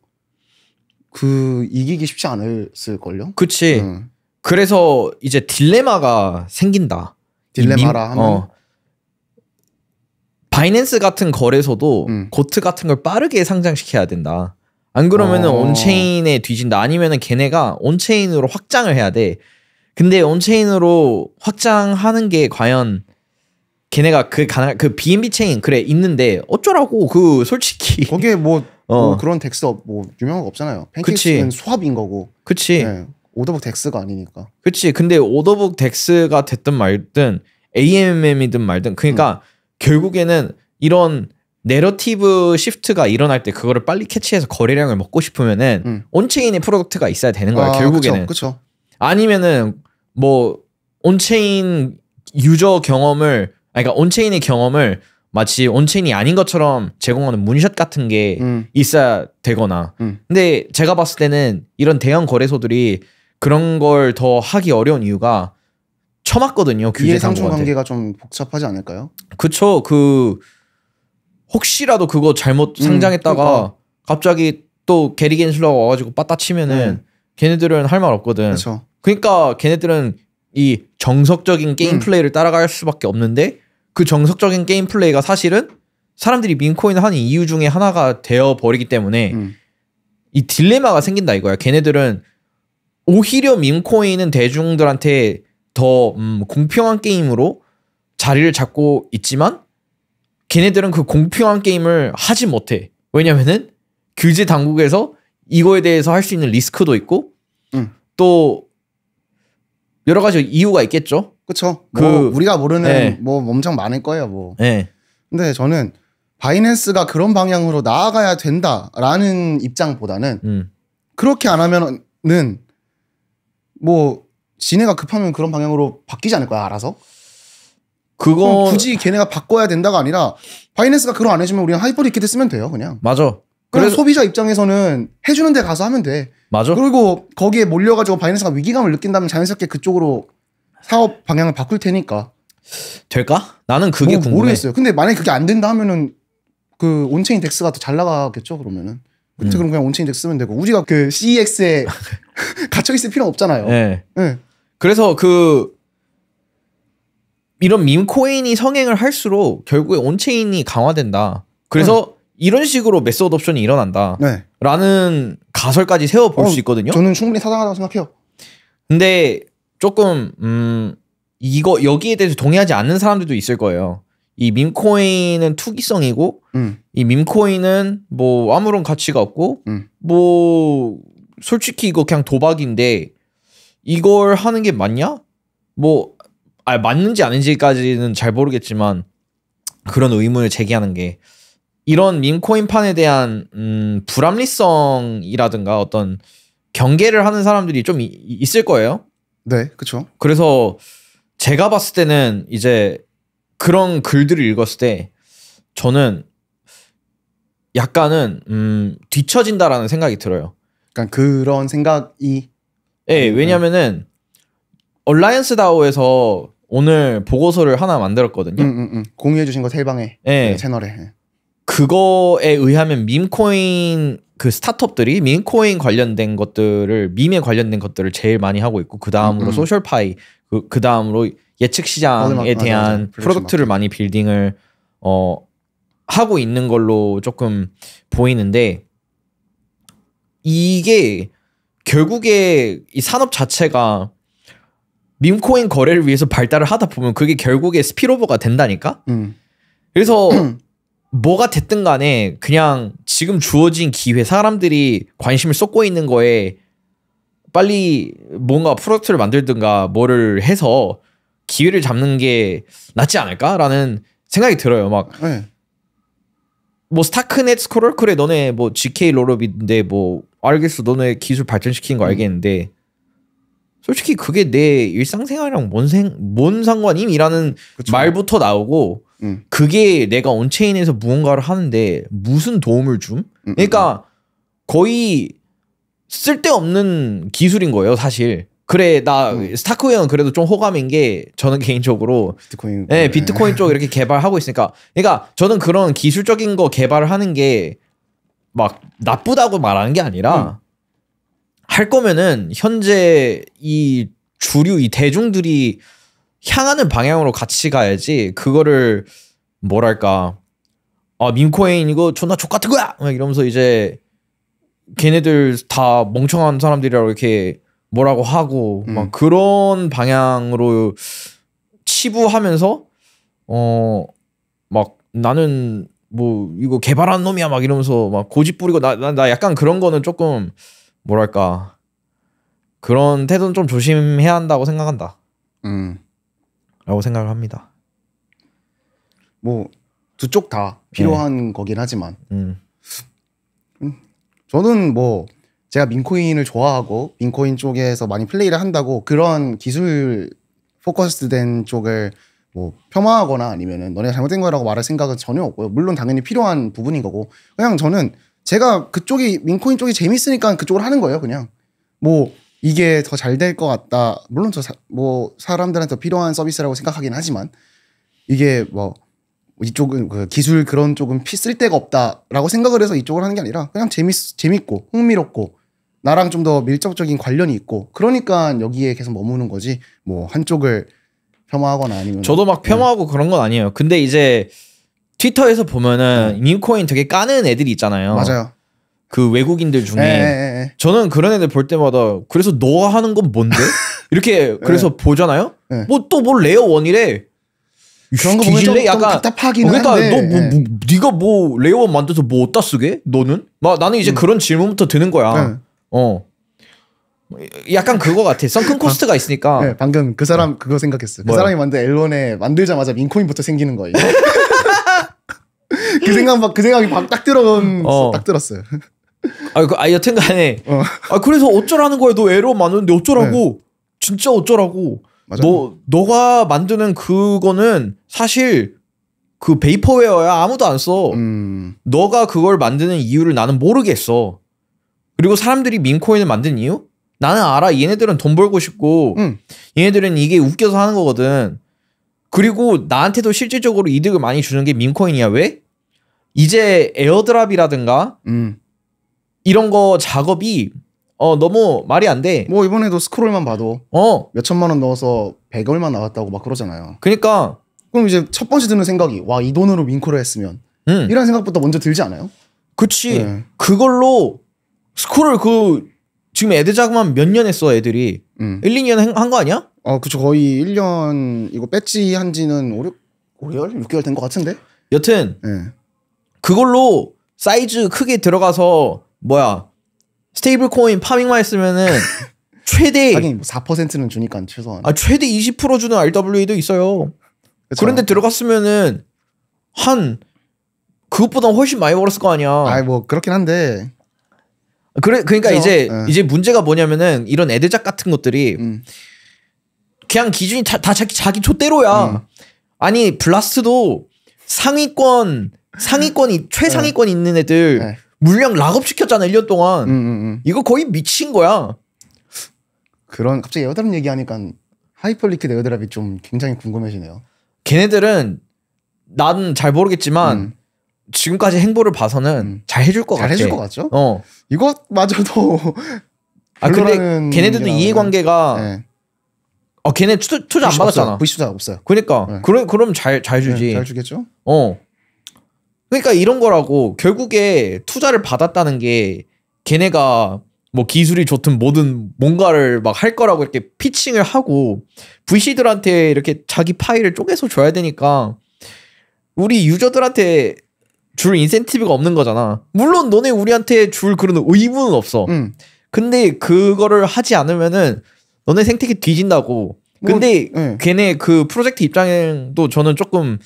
그 이기기 쉽지 않았을 걸요. 그치. 응. 그래서 이제 딜레마가 생긴다. 딜레마라 민, 하면 어. 바이낸스 같은 거래소도 응. 고트 같은 걸 빠르게 상장시켜야 된다. 안 그러면은 어. 온체인에 뒤진다. 아니면은 걔네가 온체인으로 확장을 해야 돼. 근데 온체인으로 확장하는 게 과연 걔네가 그 가능 그 B&B 체인 그래 있는데 어쩌라고 그 솔직히 거기에 뭐, 어. 뭐 그런 덱스 뭐 유명한 거 없잖아요. 팬케이는 수합인 거고. 그치. 네. 오더북 덱스가 아니니까. 그치. 근데 오더북 덱스가 됐든 말든 AMM이든 말든 그러니까 음. 결국에는 이런 내러티브 시프트가 일어날 때 그거를 빨리 캐치해서 거래량을 먹고 싶으면은 음. 온체인의 프로덕트가 있어야 되는 거야 아, 결국에는 그쵸, 그 아니면은 뭐 온체인 유저 경험을 그러니까 온체인의 경험을 마치 온체인이 아닌 것처럼 제공하는 문샷 같은 게 음. 있어야 되거나. 음. 근데 제가 봤을 때는 이런 대형 거래소들이 그런 걸 더 하기 어려운 이유가 처맞거든요. 규제 상충 관계가 좀 복잡하지 않을까요? 그쵸. 그 혹시라도 그거 잘못 음, 상장했다가 그러니까. 갑자기 또 게리 겐슬러가 와가지고 빠따 치면은 네. 걔네들은 할 말 없거든. 그쵸. 그러니까 걔네들은 이 정석적인 게임 음. 플레이를 따라갈 수밖에 없는데 그 정석적인 게임 플레이가 사실은 사람들이 민코인 을 하는 이유 중에 하나가 되어 버리기 때문에 음. 이 딜레마가 생긴다 이거야. 걔네들은 오히려 민코인은 대중들한테 더 음, 공평한 게임으로 자리를 잡고 있지만 걔네들은 그 공평한 게임을 하지 못해. 왜냐면은 규제 당국에서 이거에 대해서 할 수 있는 리스크도 있고 음. 또 여러 가지 이유가 있겠죠. 그렇죠. 뭐 그뭐 우리가 모르는 네. 뭐 엄청 많을 거예요. 뭐. 네. 근데 저는 바이낸스가 그런 방향으로 나아가야 된다라는 입장보다는 음. 그렇게 안 하면은 뭐 지네가 급하면 그런 방향으로 바뀌지 않을 거야 알아서. 그거 굳이 걔네가 바꿔야 된다가 아니라 바이낸스가 그런 안 해주면 우리는 하이퍼 리퀴드 쓰면 돼요 그냥. 맞아. 그럼 소비자 입장에서는 해주는 데 가서 하면 돼. 맞아. 그리고 거기에 몰려가지고 바이낸스가 위기감을 느낀다면 자연스럽게 그쪽으로 사업 방향을 바꿀 테니까 될까? 나는 그게 뭐, 궁금해. 모르겠어요. 근데 만약에 그게 안 된다 하면은 그 온체인 덱스가 더 잘 나가겠죠 그러면은. 그때 음. 그럼 그냥 온체인 덱스 쓰면 되고 우리가 그 CEX에 갇혀 있을 필요는 없잖아요. 네. 네. 그래서 그 이런 민 코인이 성행을 할수록 결국에 온체인이 강화된다. 그래서 네. 이런 식으로 메소드 옵션이 일어난다. 네. 라는 가설까지 세워볼 어, 수 있거든요. 저는 충분히 타당하다고 생각해요. 근데 조금 음 이거 여기에 대해서 동의하지 않는 사람들도 있을 거예요. 이 밈코인은 투기성이고 음. 이 밈코인은 뭐 아무런 가치가 없고 음. 뭐 솔직히 이거 그냥 도박인데 이걸 하는 게 맞냐? 뭐 아, 맞는지 아닌지까지는 잘 모르겠지만 그런 의문을 제기하는 게 이런 밈코인판에 대한 음, 불합리성이라든가 어떤 경계를 하는 사람들이 좀 이, 있을 거예요. 네, 그렇 그래서 제가 봤을 때는 이제 그런 글들을 읽었을 때 저는 약간은 음, 뒤처진다라는 생각이 들어요. 약간 그런 생각이 예, 네, 왜냐면은 얼라이언스 다오에서 오늘 보고서를 하나 만들었거든요. 음, 음, 음. 공유해 주신 거세방에 네. 예. 네, 채널에. 예. 그거에 의하면 밈코인 그 스타트업들이 밈코인 관련된 것들을 밈에 관련된 것들을 제일 많이 하고 있고 그 다음으로 음. 음. 소셜파이 그, 그, 다음으로 예측 시장에 아 대한 아 프로덕트를 많이 빌딩을 어 하고 있는 걸로 조금 보이는데 이게 결국에 이 산업 자체가 밈코인 거래를 위해서 발달을 하다 보면 그게 결국에 스피로버가 된다니까. 음. 그래서 뭐가 됐든 간에 그냥 지금 주어진 기회 사람들이 관심을 쏟고 있는 거에 빨리 뭔가 프로젝트를 만들든가 뭐를 해서 기회를 잡는 게 낫지 않을까라는 생각이 들어요. 막. 네. 뭐 스타크넷 스코럴 그래 너네 뭐 GK 롤업인데뭐 알겠어 너네 기술 발전시킨 거 음. 알겠는데 솔직히 그게 내 일상생활이랑 뭔, 생, 뭔 상관임이라는 그쵸. 말부터 나오고 음. 그게 내가 온체인에서 무언가를 하는데 무슨 도움을 줌? 그러니까 거의 쓸데없는 기술인 거예요, 사실. 그래 나 음. 스타코인은 그래도 좀 호감인 게 저는 개인적으로 비트코인 네, 비트코인 쪽 이렇게 개발하고 있으니까 그러니까 저는 그런 기술적인 거 개발을 하는 게 막 나쁘다고 말하는 게 아니라 음. 할 거면은 현재 이 주류 이 대중들이 향하는 방향으로 같이 가야지 그거를 뭐랄까 아 민코인 이거 존나 족 같은 거야 막 이러면서 이제 걔네들 다 멍청한 사람들이라고 이렇게 뭐라고 하고 음. 막 그런 방향으로 치부하면서 어 막 나는 뭐 이거 개발한 놈이야 막 이러면서 막 고집 부리고 나, 나, 나 약간 그런 거는 조금 뭐랄까 그런 태도는 좀 조심해야 한다고 생각한다. 음. 라고 생각을 합니다. 뭐 두 쪽 다 필요한 네. 거긴 하지만 음. 음. 저는 뭐 제가 민코인을 좋아하고 민코인 쪽에서 많이 플레이를 한다고 그런 기술 포커스된 쪽을 뭐 폄하하거나 아니면 너네가 잘못된 거라고 말할 생각은 전혀 없고요. 물론 당연히 필요한 부분인 거고 그냥 저는 제가 그쪽이 민코인 쪽이 재밌으니까 그쪽을 하는 거예요. 그냥 뭐 이게 더 잘 될 것 같다. 물론 저뭐 사람들한테 필요한 서비스라고 생각하긴 하지만 이게 뭐 이쪽은 그 기술 그런 쪽은 피쓸 데가 없다라고 생각을 해서 이쪽을 하는 게 아니라 그냥 재밌 재밌고 흥미롭고 나랑 좀 더 밀접적인 관련이 있고 그러니까 여기에 계속 머무는 거지 뭐 한쪽을 폄하하거나 아니면 저도 막 네. 폄하하고 네. 그런 건 아니에요. 근데 이제 트위터에서 보면은 네. 뉴코인 되게 까는 애들이 있잖아요. 맞아요. 그 외국인들 중에 네. 저는 그런 애들 볼 때마다 그래서 너 하는 건 뭔데? 이렇게 그래서 네. 보잖아요. 뭐 또뭘 뭐 레어 원이래. 그런 거 보면 좀, 약간 답답하긴 어, 그러니까 한데 너뭐 뭐, 네가 뭐 레어원 만들어서 뭐 어디다 쓰게? 너는? 막 나는 이제 음. 그런 질문부터 드는 거야. 어. 약간 그거 같아. 썬큰 코스트가 있으니까. 네, 방금 그 사람 어. 그거 생각했어. 그 뭐요? 사람이 만든 L1에 만들자마자 민코인부터 생기는 거예요. 그 생각 막 그 생각이 막 딱 들어온 어. 딱 들었어요. 아, 그, 아 여튼간에 어. 아 그래서 어쩌라는 거야 너 에러 많은데 어쩌라고 네. 진짜 어쩌라고 맞아. 너 너가 만드는 그거는 사실 그 베이퍼웨어야 아무도 안 써. 음. 너가 그걸 만드는 이유를 나는 모르겠어. 그리고 사람들이 민코인을 만든 이유? 나는 알아. 얘네들은 돈 벌고 싶고 음. 얘네들은 이게 웃겨서 하는 거거든. 그리고 나한테도 실질적으로 이득을 많이 주는 게 민코인이야. 왜? 이제 에어드랍이라든가 음. 이런 거 작업이 어 너무 말이 안 돼. 뭐 이번에도 스크롤만 봐도 어몇 천만 원 넣어서 100 얼마 나왔다고 막 그러잖아요. 그러니까 그럼 이제 첫 번째 드는 생각이 와 이 돈으로 윙크를 했으면 음. 이런 생각부터 먼저 들지 않아요? 그치. 네. 그걸로 스크롤 그 지금 애들 작업만 몇 년 했어 애들이 음. 1, 2년 한 거 아니야? 어 그쵸 거의 1년 이거 배지 한 지는 5, 6, 개월 6개월 된 것 같은데? 여튼 네. 그걸로 사이즈 크게 들어가서 뭐야 스테이블 코인 파밍만 했으면은 최대 하긴 4%는 뭐 주니까 최소한 아 최대 20% 주는 RWA도 있어요. 그쵸? 그런데 들어갔으면은 한 그것보다 훨씬 많이 벌었을 거 아니야. 아뭐 그렇긴 한데. 그래 그러니까 그쵸? 이제 네. 이제 문제가 뭐냐면은 이런 애들작 같은 것들이 음. 그냥 기준이 다, 다 자기 자기 촛대로야. 음. 아니 블라스트도 상위권 상위권이 예. 최상위권 있는 애들 네. 물량 락업 시켰잖아 1년 동안. 음, 음, 음, 이거 거의 미친 거야. 그런 갑자기 에어드랍 얘기하니까 하이퍼리퀴드 에어드랍이 좀 굉장히 궁금해지네요. 걔네들은 난 잘 모르겠지만 음. 지금까지 행보를 봐서는 음. 잘 해줄 것 같아. 해줄 것 같죠? 어. 이것마저도 아 근데 걔네들도 이해관계가 네. 어 걔네 투, 투자 안 받았잖아. VC 투자 없어요. 그러니까 네. 그래 그럼 잘잘 주지. 네, 잘 주겠죠. 어. 그러니까 이런 거라고 결국에 투자를 받았다는 게 걔네가 뭐 기술이 좋든 뭐든 뭔가를 막 할 거라고 이렇게 피칭을 하고 VC들한테 이렇게 자기 파일을 쪼개서 줘야 되니까 우리 유저들한테 줄 인센티브가 없는 거잖아. 물론 너네 우리한테 줄 그런 의무는 없어. 음. 근데 그거를 하지 않으면은 너네 생태계 뒤진다고. 뭐, 근데 뭐, 걔네 그 프로젝트 입장도 저는 조금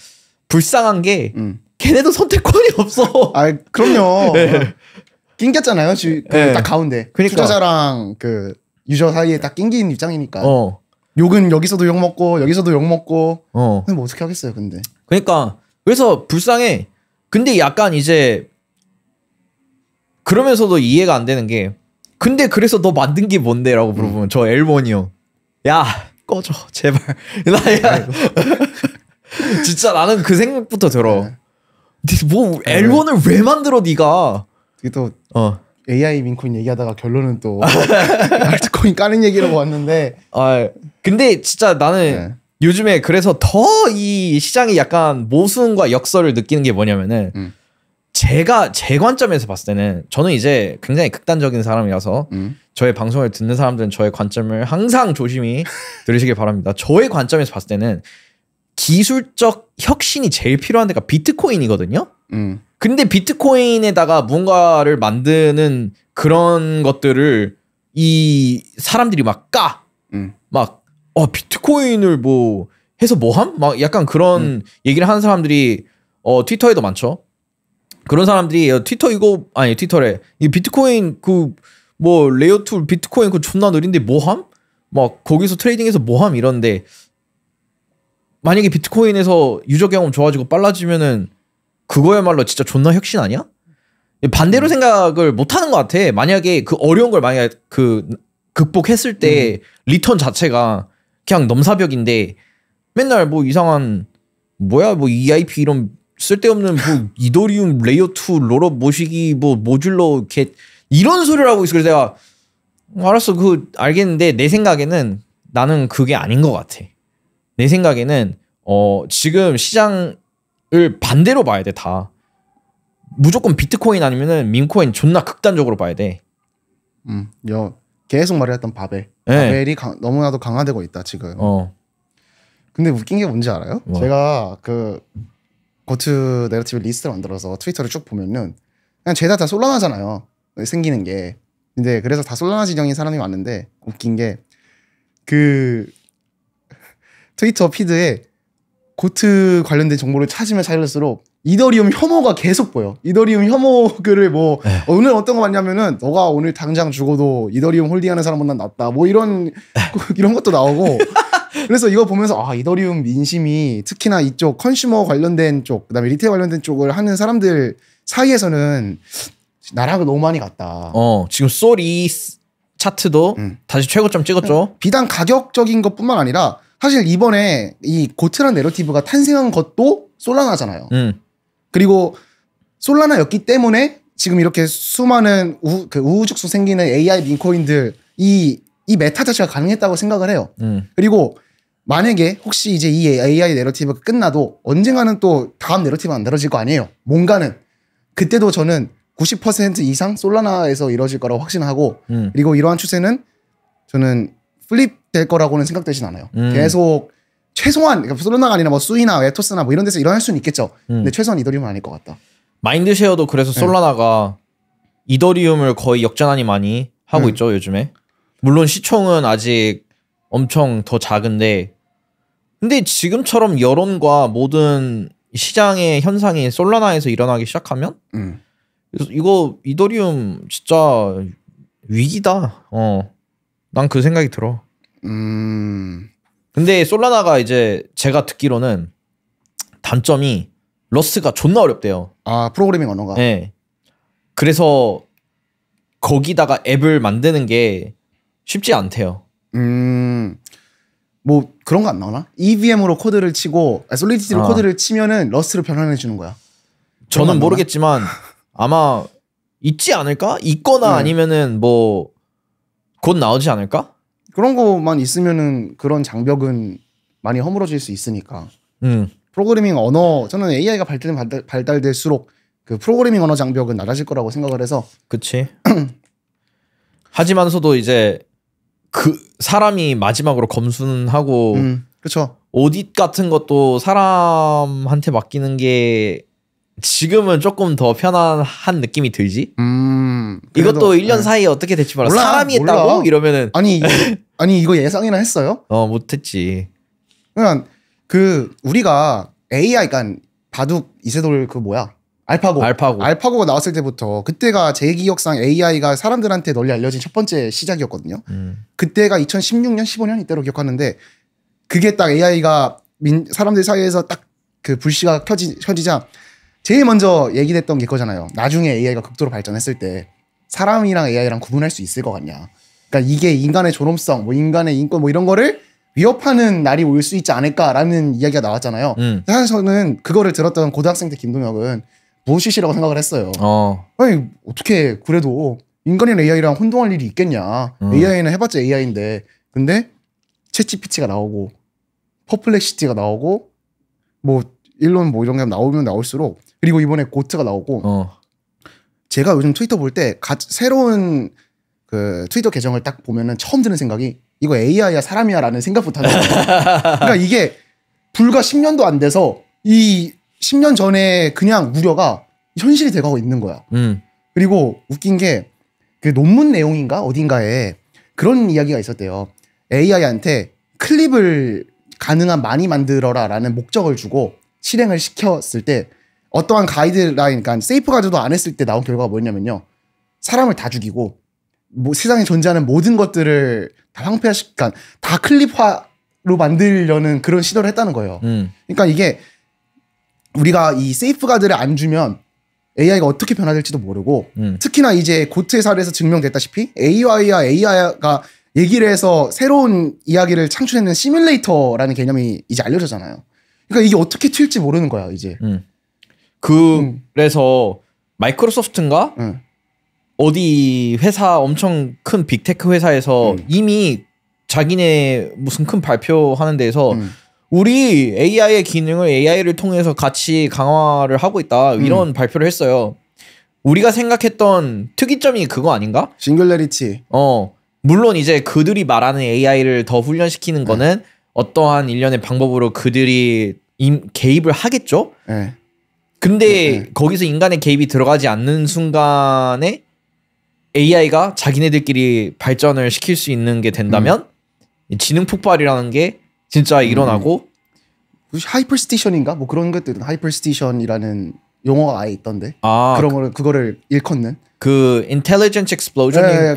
불쌍한 게 음. 걔네도 선택권이 없어. 아 그럼요. 네. 낑겼잖아요. 지, 그 네. 딱 가운데. 그러니까. 투자자랑 그 유저 사이에 딱 낑긴 입장이니까. 어. 욕은 여기서도 욕 먹고 여기서도 욕 먹고. 어. 뭐 어떻게 하겠어요, 근데. 그러니까 그래서 불쌍해. 근데 약간 이제 그러면서도 이해가 안 되는 게 근데 그래서 너 만든 게 뭔데라고 물어보면 음. 저 엘몬이요. 야 꺼져 제발 나야. 진짜 나는 그 생각부터 들어. 네. 뭐 L1을 왜 만들어 네가? 이게 또 어. AI 민코인 얘기하다가 결론은 또 알트코인 까는 얘기라고 왔는데. 아 근데 진짜 나는 네. 요즘에 그래서 더 이 시장이 약간 모순과 역설을 느끼는 게 뭐냐면은 음. 제가 제 관점에서 봤을 때는 저는 이제 굉장히 극단적인 사람이라서 음. 저의 방송을 듣는 사람들은 저의 관점을 항상 조심히 들으시길 바랍니다. 저의 관점에서 봤을 때는 기술적 혁신이 제일 필요한 데가 비트코인이거든요. 음. 근데 비트코인에다가 뭔가를 만드는 그런 것들을 이 사람들이 막 까. 음. 막, 어, 비트코인을 뭐 해서 뭐함? 막 약간 그런 음. 얘기를 하는 사람들이 어, 트위터에도 많죠. 그런 사람들이 어, 트위터 이거, 아니, 트위터래. 이 비트코인 그 뭐 레이어 툴 비트코인 그 존나 느린데 뭐함? 막 거기서 트레이딩해서 뭐함? 이런데 만약에 비트코인에서 유저 경험 좋아지고 빨라지면은 그거야말로 진짜 존나 혁신 아니야? 반대로 음. 생각을 못 하는 것 같아. 만약에 그 어려운 걸 만약 그 극복했을 때 음. 리턴 자체가 그냥 넘사벽인데 맨날 뭐 이상한 뭐야 뭐 EIP 이런 쓸데없는 뭐 이더리움 레이어 2 롤업 모시기 뭐 모듈러 개 이런 소리를 하고 있어. 그래서 내가 음, 알았어 그 알겠는데 내 생각에는 나는 그게 아닌 것 같아. 내 생각에는 어, 지금 시장을 반대로 봐야 돼 다. 무조건 비트코인 아니면은 민코인 존나 극단적으로 봐야 돼. 음, 여 계속 말했던 바벨. 네. 바벨이 강, 너무나도 강화되고 있다 지금. 어. 근데 웃긴 게 뭔지 알아요? 뭐. 제가 그 고트 네러티브 리스트를 만들어서 트위터를 쭉 보면은 그냥 죄다 다 솔라나잖아요. 생기는 게. 근데 그래서 다 솔라나 지정인 사람이 왔는데 웃긴 게그 트위터 피드에 고트 관련된 정보를 찾으면 찾을수록 이더리움 혐오가 계속 보여. 이더리움 혐오 글을 뭐 에. 네. 어, 오늘 어떤 거 봤냐면은 너가 오늘 당장 죽어도 이더리움 홀딩하는 사람보다 낫다. 뭐 이런 네. 이런 것도 나오고. 그래서 이거 보면서 아 이더리움 민심이 특히나 이쪽 컨슈머 관련된 쪽 그다음에 리테일 관련된 쪽을 하는 사람들 사이에서는 나락을 너무 많이 갔다. 어 지금 쏘리 차트도 음. 다시 최고점 찍었죠. 비단 가격적인 것뿐만 아니라 사실 이번에 이 고트란 내러티브가 탄생한 것도 솔라나잖아요. 음. 그리고 솔라나였기 때문에 지금 이렇게 수많은 우, 그 우후죽순 생기는 AI 민코인들 이, 이 메타 자체가 가능했다고 생각을 해요. 음. 그리고 만약에 혹시 이제 이 AI 내러티브가 끝나도 언젠가는 또 다음 내러티브 가 만들어질 거 아니에요. 뭔가는. 그때도 저는 90% 이상 솔라나에서 이루어질 거라고 확신하고 음. 그리고 이러한 추세는 저는 플립 될 거라고는 생각되진 않아요. 음. 계속 최소한 그러니까 솔로나가 아니라 뭐 수이나 에토스나 뭐 이런 데서 일어날 수는 있겠죠. 음. 근데 최소한 이더리움은 아닐 것 같다. 마인드쉐어도 그래서 네. 솔라나가 네. 이더리움을 거의 역전하니 많이 하고 네. 있죠 요즘에. 물론 시총은 아직 엄청 더 작은데 근데 지금처럼 여론과 모든 시장의 현상이 솔라나에서 일어나기 시작하면 음. 이거 이더리움 진짜 위기다. 어. 난그 생각이 들어. 음. 근데 솔라나가 이제 제가 듣기로는 단점이 러스가 존나 어렵대요. 아 프로그래밍 언어가. 네. 그래서 거기다가 앱을 만드는 게 쉽지 않대요. 음. 뭐 그런 거 안 나오나? EVM으로 코드를 치고 솔리디티로 아, 아. 코드를 치면은 러스를 변환해 주는 거야. 저는 모르겠지만 아마 있지 않을까? 있거나 음. 아니면은 뭐곧 나오지 않을까? 그런 거만 있으면은 그런 장벽은 많이 허물어질 수 있으니까. 음. 프로그래밍 언어 저는 AI가 발달 발달, 될수록그 프로그래밍 언어 장벽은 낮아질 거라고 생각을 해서. 그치. 하지만서도 이제 그 사람이 마지막으로 검수하고. 음, 그렇죠. 오딧 같은 것도 사람한테 맡기는 게 지금은 조금 더 편안한 느낌이 들지. 음. 좀 이것도 1년 네. 예. 사이에 어떻게 될지 몰라. 몰라 사람이 했다고 이러면은 아니 아니 이거 예상이나 했어요? 어 못했지. 그냥 그러니까 그 우리가 AI 그니까 바둑 이세돌 그 뭐야 알파고 알파고 알파고가 나왔을 때부터 그때가 제 기억상 AI가 사람들한테 널리 알려진 첫 번째 시작이었거든요. 음. 그때가 2016년 15년 이때로 기억하는데 그게 딱 AI가 민, 사람들 사이에서 딱 그 불씨가 켜지, 켜지자 제일 먼저 얘기됐던 게 그거잖아요. 나중에 AI가 극도로 발전했을 때 사람이랑 AI랑 구분할 수 있을 것 같냐. 그러니까 이게 인간의 존엄성, 뭐 인간의 인권 뭐 이런 거를 위협하는 날이 올 수 있지 않을까라는 이야기가 나왔잖아요. 음. 사실 저는 그거를 들었던 고등학생 때 김동혁은 무엇이시라고 생각을 했어요. 어. 아니 어떻게 그래도 인간이랑 AI랑 혼동할 일이 있겠냐. 음. AI는 해봤자 AI인데 근데 채찌피치가 나오고 퍼플렉시티가 나오고 뭐 일론 뭐 이런 게 나오면 나올수록 그리고 이번에 고트가 나오고 어. 제가 요즘 트위터 볼 때 새로운 그 트위터 계정을 딱 보면은 처음 드는 생각이 이거 AI야 사람이야라는 생각부터 나는요 그러니까 이게 불과 10년도 안 돼서 이 10년 전에 그냥 우려가 현실이 돼가고 있는 거야. 음. 그리고 웃긴 게 그 논문 내용인가 어딘가에 그런 이야기가 있었대요. AI한테 클립을 가능한 많이 만들어라라는 목적을 주고 실행을 시켰을 때 어떠한 가이드라인, 그러니까 세이프가드도 안 했을 때 나온 결과가 뭐였냐면요. 사람을 다 죽이고 뭐 세상에 존재하는 모든 것들을 다 황폐화시, 그러다 그러니까 클립화로 만들려는 그런 시도를 했다는 거예요. 음. 그러니까 이게 우리가 이 세이프가드를 안 주면 AI가 어떻게 변화될지도 모르고 음. 특히나 이제 고트의 사례에서 증명됐다시피 AI와 AI가 얘기를 해서 새로운 이야기를 창출해낸 시뮬레이터라는 개념이 이제 알려졌잖아요. 그러니까 이게 어떻게 튈지 모르는 거야 이제. 음. 그래서 마이크로소프트인가 음. 어디 회사 엄청 큰 빅테크 회사에서 이미 자기네 무슨 큰 발표하는 데에서 우리 AI의 기능을 AI를 통해서 같이 강화를 하고 있다 이런 발표를 했어요. 우리가 생각했던 특이점이 그거 아닌가? 싱글레리티. 어. 물론 이제 그들이 말하는 AI를 더 훈련시키는 네. 거는 어떠한 일련의 방법으로 그들이 임, 개입을 하겠죠? 네. 근데 네, 네. 거기서 인간의 개입이 들어가지 않는 순간에 AI가 자기네들끼리 발전을 시킬 수 있는 게 된다면 음. 지능 폭발이라는 게 진짜 음. 일어나고 음. 하이퍼스티션인가 뭐 그런 것들은 하이퍼스티션이라는 용어가 아예 있던데 아, 그런 그 거를 그거를 일컫는 그인텔 t e l l i g e n c e e x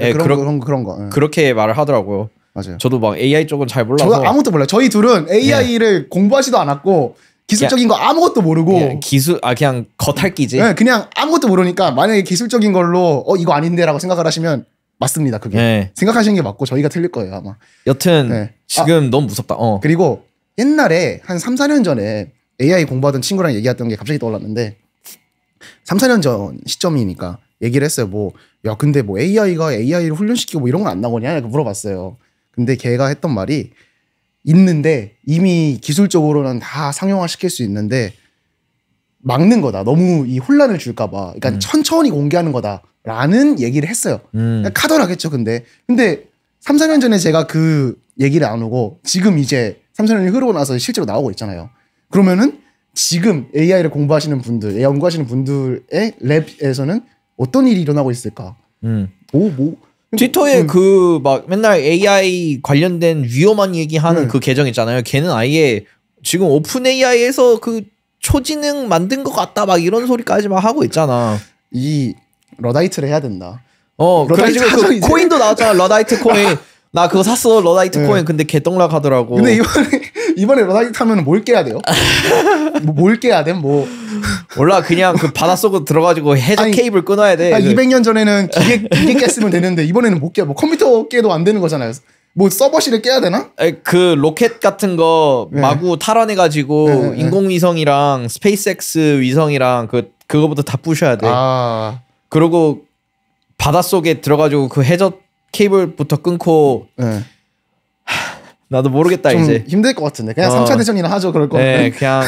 예, 그런, 그런, 그 그런 거 예. 그렇게 말을 하더라고요. 맞아요. 저도 막 AI 쪽은 잘 몰라서 아무것도 몰라요. 저희 둘은 AI를 예. 공부하지도 않았고 기술적인 거 아무것도 모르고 예, 기술 아 그냥 겉핥기지. 네, 그냥 아무것도 모르니까 만약에 기술적인 걸로 어 이거 아닌데라고 생각을 하시면 맞습니다. 그게 네. 생각하시는 게 맞고 저희가 틀릴 거예요 아마. 여튼 네. 지금 아, 너무 무섭다. 어. 그리고 옛날에 한 3, 4년 전에 AI 공부하던 친구랑 얘기했던 게 갑자기 떠올랐는데 3, 4년 전 시점이니까 얘기를 했어요. 뭐, 야, 근데 뭐 AI가 AI를 훈련시키고 뭐 이런 건 안 나오냐? 이렇게 물어봤어요. 근데 걔가 했던 말이 있는데 이미 기술적으로는 다 상용화 시킬 수 있는데 막는 거다. 너무 이 혼란을 줄까봐. 그러니까 음. 천천히 공개하는 거다라는 얘기를 했어요. 음. 그러니까 카더라겠죠, 근데. 근데 3, 4년 전에 제가 그 얘기를 안 오고 지금 이제 3, 4년이 흐르고 나서 실제로 나오고 있잖아요. 그러면은 지금 AI를 공부하시는 분들, AI 연구하시는 분들의 랩에서는 어떤 일이 일어나고 있을까? 음. 오, 뭐, 뭐 트위터에 음. 그막 맨날 AI 관련된 위험한 얘기하는 음. 그 계정 있잖아요. 걔는 아예 지금 오픈 AI에서 그 초지능 만든 것 같다 막 이런 소리까지 막 하고 있잖아. 이 러다이트를 해야 된다. 어 그래가지고 그 코인도 나왔잖아. 러다이트 코인. 나 그거 샀어 러다이트 네. 코인 근데 개떡락하더라고. 근데 이번에 이번에 로다기 타면 뭘 깨야 돼요? 뭐, 뭘 깨야 돼? 뭐 몰라 그냥 그 바닷속으로 들어가지고 해저 케이블 끊어야 돼. 아, 200년 그 전에는 기계 기계 깼으면 되는데 이번에는 못 깨. 뭐 컴퓨터 깨도 안 되는 거잖아요. 뭐 서버실을 깨야 되나? 그 로켓 같은 거 네. 마구 탈환해가지고 네, 네, 네. 인공위성이랑 스페이스X 위성이랑 그 그거부터 다 부셔야 돼. 아. 그리고 바닷속에 들어가지고 그 해저 케이블부터 끊고 네. 나도 모르겠다 이제 힘들 것 같은데 그냥 어. 3차 대전이나 하죠 그럴 거면 네 그냥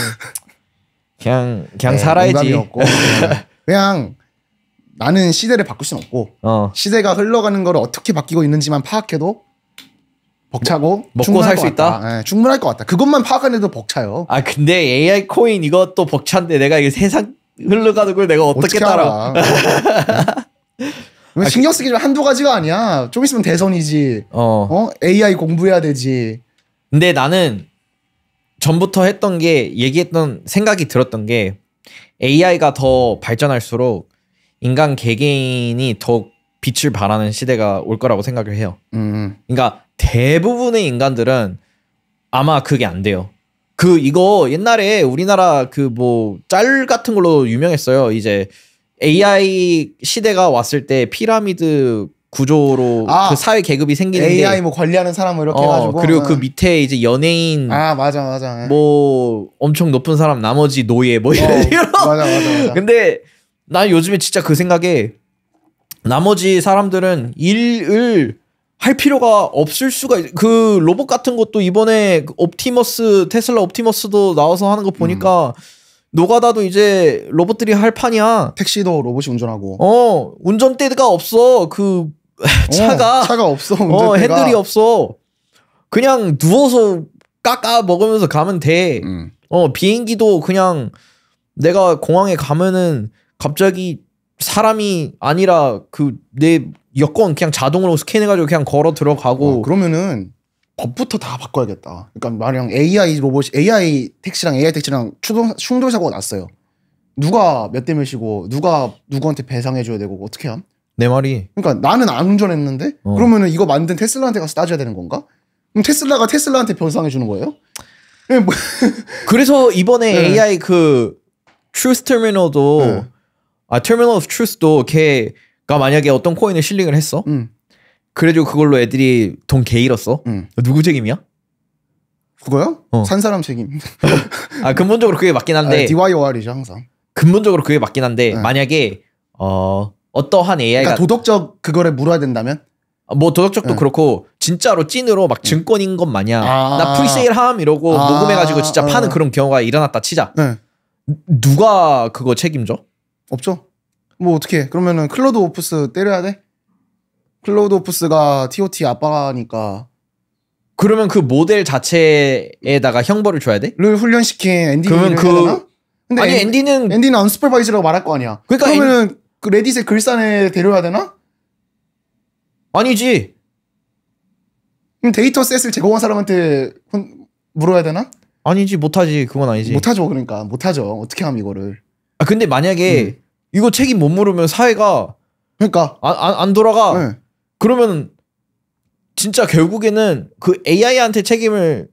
그냥 그냥 네, 살아야지 없고 그냥 나는 시대를 바꿀 순 없고 어. 시대가 흘러가는 걸 어떻게 바뀌고 있는지만 파악해도 벅차고 먹고 살 수 있다. 네, 충분할 것 같다. 그것만 파악안 해도 벅차요. 아 근데 AI 코인 이것도 벅찬데 내가 이게 세상 흘러가는 걸 내가 어떻게, 어떻게 따라? 아, 신경 쓰기 좀 한두 가지가 아니야. 좀 있으면 대선이지. 어. 어? AI 공부해야 되지. 근데 나는 전부터 했던 게 얘기했던 생각이 들었던 게 AI가 더 발전할수록 인간 개개인이 더 빛을 발하는 시대가 올 거라고 생각을 해요. 음. 그러니까 대부분의 인간들은 아마 그게 안 돼요. 그 이거 옛날에 우리나라 그 뭐 짤 같은 걸로 유명했어요. 이제 AI 시대가 왔을 때 피라미드 구조로 아, 그 사회 계급이 생기는데 AI 뭐 관리하는 사람 뭐 이렇게 어, 해가지고 그리고 그 네. 밑에 이제 연예인 아 맞아 맞아 네. 뭐 엄청 높은 사람 나머지 노예 뭐 어, 이런 어, 맞아 맞아 맞아 근데 나 요즘에 진짜 그 생각에 나머지 사람들은 일을 할 필요가 없을 수가 그 로봇 같은 것도 이번에 그 옵티머스 테슬라 옵티머스도 나와서 하는 거 보니까 음. 노가다도 이제 로봇들이 할 판이야. 택시도 로봇이 운전하고. 어, 운전대가 없어. 그 차가 어, 차가 없어. 어, 운전대가. 어, 핸들이 없어. 그냥 누워서 깎아 먹으면서 가면 돼. 음. 어, 비행기도 그냥 내가 공항에 가면은 갑자기 사람이 아니라 그 내 여권 그냥 자동으로 스캔해가지고 그냥 걸어 들어가고. 어, 그러면은 법부터 다 바꿔야겠다. 그러니까 마령 AI 로봇, AI 택시랑 AI 택시랑 충돌, 충돌 사고가 났어요. 누가 몇 대 몇이고 누가 누구한테 배상해줘야 되고 어떻게 함? 내 말이. 그러니까 나는 안 운전했는데 어. 그러면은 이거 만든 테슬라한테 가서 따져야 되는 건가? 그럼 테슬라가 테슬라한테 배상해주는 거예요? 네, 뭐 그래서 이번에 네. AI 그 트루스 터미널도 네. 아 터미널 오브 트루스도 걔가 만약에 어떤 코인을 실링을 했어. 음. 그래가지고 그걸로 애들이 돈 개잃었어 응. 누구 책임이야? 그거요? 어. 산 사람 책임. 아 근본적으로 그게 맞긴 한데. 아, DYOR이죠 항상. 근본적으로 그게 맞긴 한데 네. 만약에 어 어떠한 AI가 그러니까 도덕적 그거를 물어야 된다면? 아, 뭐 도덕적도 네. 그렇고 진짜로 찐으로 막 증권인 것 마냥 아~ 나 프리세일함 이러고 아~ 녹음해가지고 진짜 아~ 파는 그런 경우가 일어났다 치자. 네. 누가 그거 책임져? 없죠. 뭐 어떻게? 그러면은 클로드 오프스 때려야 돼? 클로드 오프스가 TOT 아빠니까 그러면 그 모델 자체에다가 형벌을 줘야 돼? 를 훈련시킨 앤디 그러면 그- 그 근데 아니 앤디, 디는 앤디는 언스퍼바이즈라고 말할 거 아니야. 그러니까 그러면은 그 레딧의 글산에 데려야 되나? 아니지. 그럼 데이터 셋을 제공한 사람한테 혼- 물어야 되나? 아니지 못하지 그건 아니지. 못하죠 그러니까 못하죠 어떻게 하면 이거를 아 근데 만약에 음. 이거 책임 못 물으면 사회가 그러니까 안안안 돌아가. 네. 그러면 진짜 결국에는 그 AI한테 책임을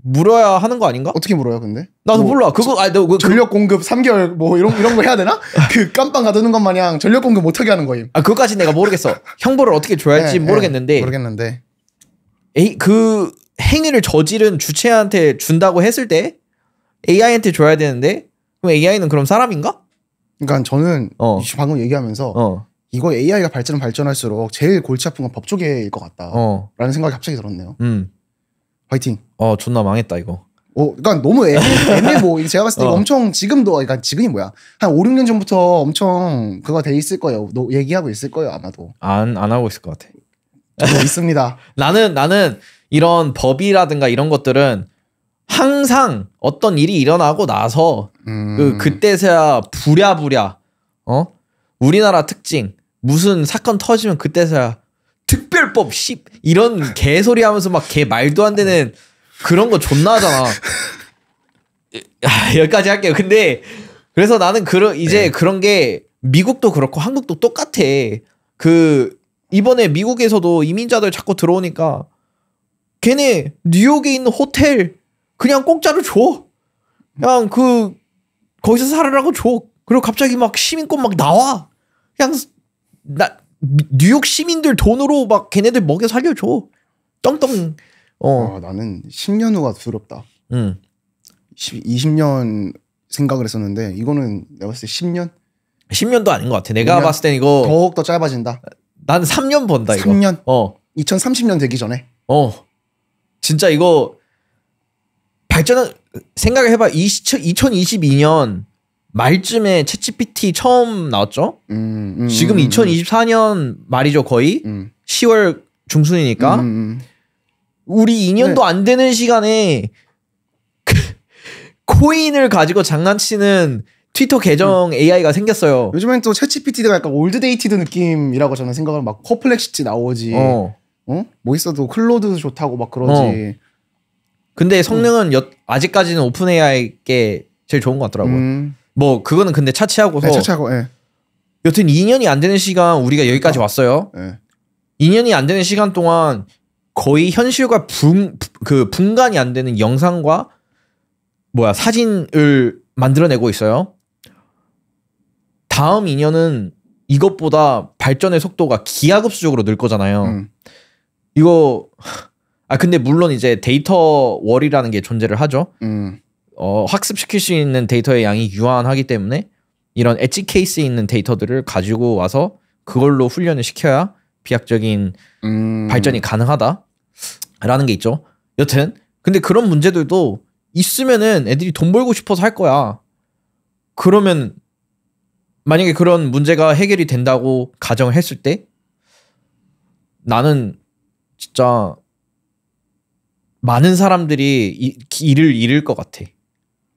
물어야 하는 거 아닌가? 어떻게 물어요, 근데? 나도 뭐, 몰라. 그거 아니 그, 전력 공급 3개월 뭐 이런 이런 거 해야 되나? 그 깜빵 가두는 것 마냥 전력 공급 못 하게 하는 거임. 아, 그것까지 내가 모르겠어. 형벌을 어떻게 줘야 할지 네, 네, 모르겠는데. 네, 모르겠는데. 에이, 그 행위를 저지른 주체한테 준다고 했을 때 AI한테 줘야 되는데 그럼 AI는 그럼 사람인가? 그러니까 저는 어. 방금 얘기하면서 어. 이거 AI가 발전 발전할수록 제일 골치 아픈 건 법조계일 것 같다라는 어. 생각이 갑자기 들었네요. 음. 화이팅. 어 존나 망했다 이거. 어, 그러니까 너무 애매, 애매 뭐 제가 봤을 때 어. 엄청 지금도, 그러니까 지금이 뭐야? 한 5, 6년 전부터 엄청 그거 돼 있을 거예요. 너 얘기하고 있을 거예요, 아마도. 안, 안 하고 있을 것 같아. 있습니다. 나는, 나는 이런 법이라든가 이런 것들은 항상 어떤 일이 일어나고 나서 그 음. 그, 그때서야 부랴부랴, 어? 우리나라 특징. 무슨 사건 터지면 그때서야 특별법 10 이런 개소리 하면서 막 개 말도 안 되는 그런 거 존나 하잖아. 아, 여기까지 할게요. 근데 그래서 나는 그런 이제 네. 그런 게 미국도 그렇고 한국도 똑같아. 그 이번에 미국에서도 이민자들 자꾸 들어오니까 걔네 뉴욕에 있는 호텔 그냥 공짜로 줘. 그냥 그 거기서 살으라고 줘. 그리고 갑자기 막 시민권 막 나와. 그냥 나 뉴욕 시민들 돈으로 막 걔네들 먹여 살려줘. 떵떵. 어. 아, 나는 10년 후가 두렵다. 응. 20년 생각을 했었는데 이거는 내가 봤을 때 10년? 10년도 아닌 것 같아. 내가 봤을 땐 이거 더욱 더 짧아진다. 난 3년 번다 이거. 3년. 어. 2030년 되기 전에. 어. 진짜 이거 발전은 생각해 봐. 2022년 말쯤에 챗GPT 처음 나왔죠. 음, 음, 지금 2024년 음, 말이죠 거의 10월 음, 음. 중순이니까 우리 2년도 네. 안 되는 시간에 그 코인을 가지고 장난치는 트위터 계정 음. AI가 생겼어요. 요즘엔 또 챗GPT가 약간 올드데이티드 느낌이라고 저는 생각을 막 퍼플렉시티 나오지. 어. 어? 뭐 있어도 클로드 좋다고 막 그러지. 어. 근데 성능은 음. 여, 아직까지는 오픈 a i 게 제일 좋은 것 같더라고요. 음. 뭐 그거는 근데 차치하고서 네, 차치하고 예. 여튼 2년이 안 되는 시간 우리가 여기까지 어. 왔어요. 예. 2년이 안 되는 시간 동안 거의 현실과 분, 그 분간이 안 되는 영상과 뭐야 사진을 만들어내고 있어요. 다음 2년은 이것보다 발전의 속도가 기하급수적으로 늘 거잖아요. 음. 이거 아 근데 물론 이제 데이터 월이라는 게 존재를 하죠. 음. 어, 학습시킬 수 있는 데이터의 양이 유한하기 때문에 이런 엣지 케이스에 있는 데이터들을 가지고 와서 그걸로 훈련을 시켜야 비약적인 음... 발전이 가능하다라는 게 있죠. 여튼 근데 그런 문제들도 있으면은 애들이 돈 벌고 싶어서 할 거야. 그러면 만약에 그런 문제가 해결이 된다고 가정했을 때 나는 진짜 많은 사람들이 이, 길을 잃을 것 같아.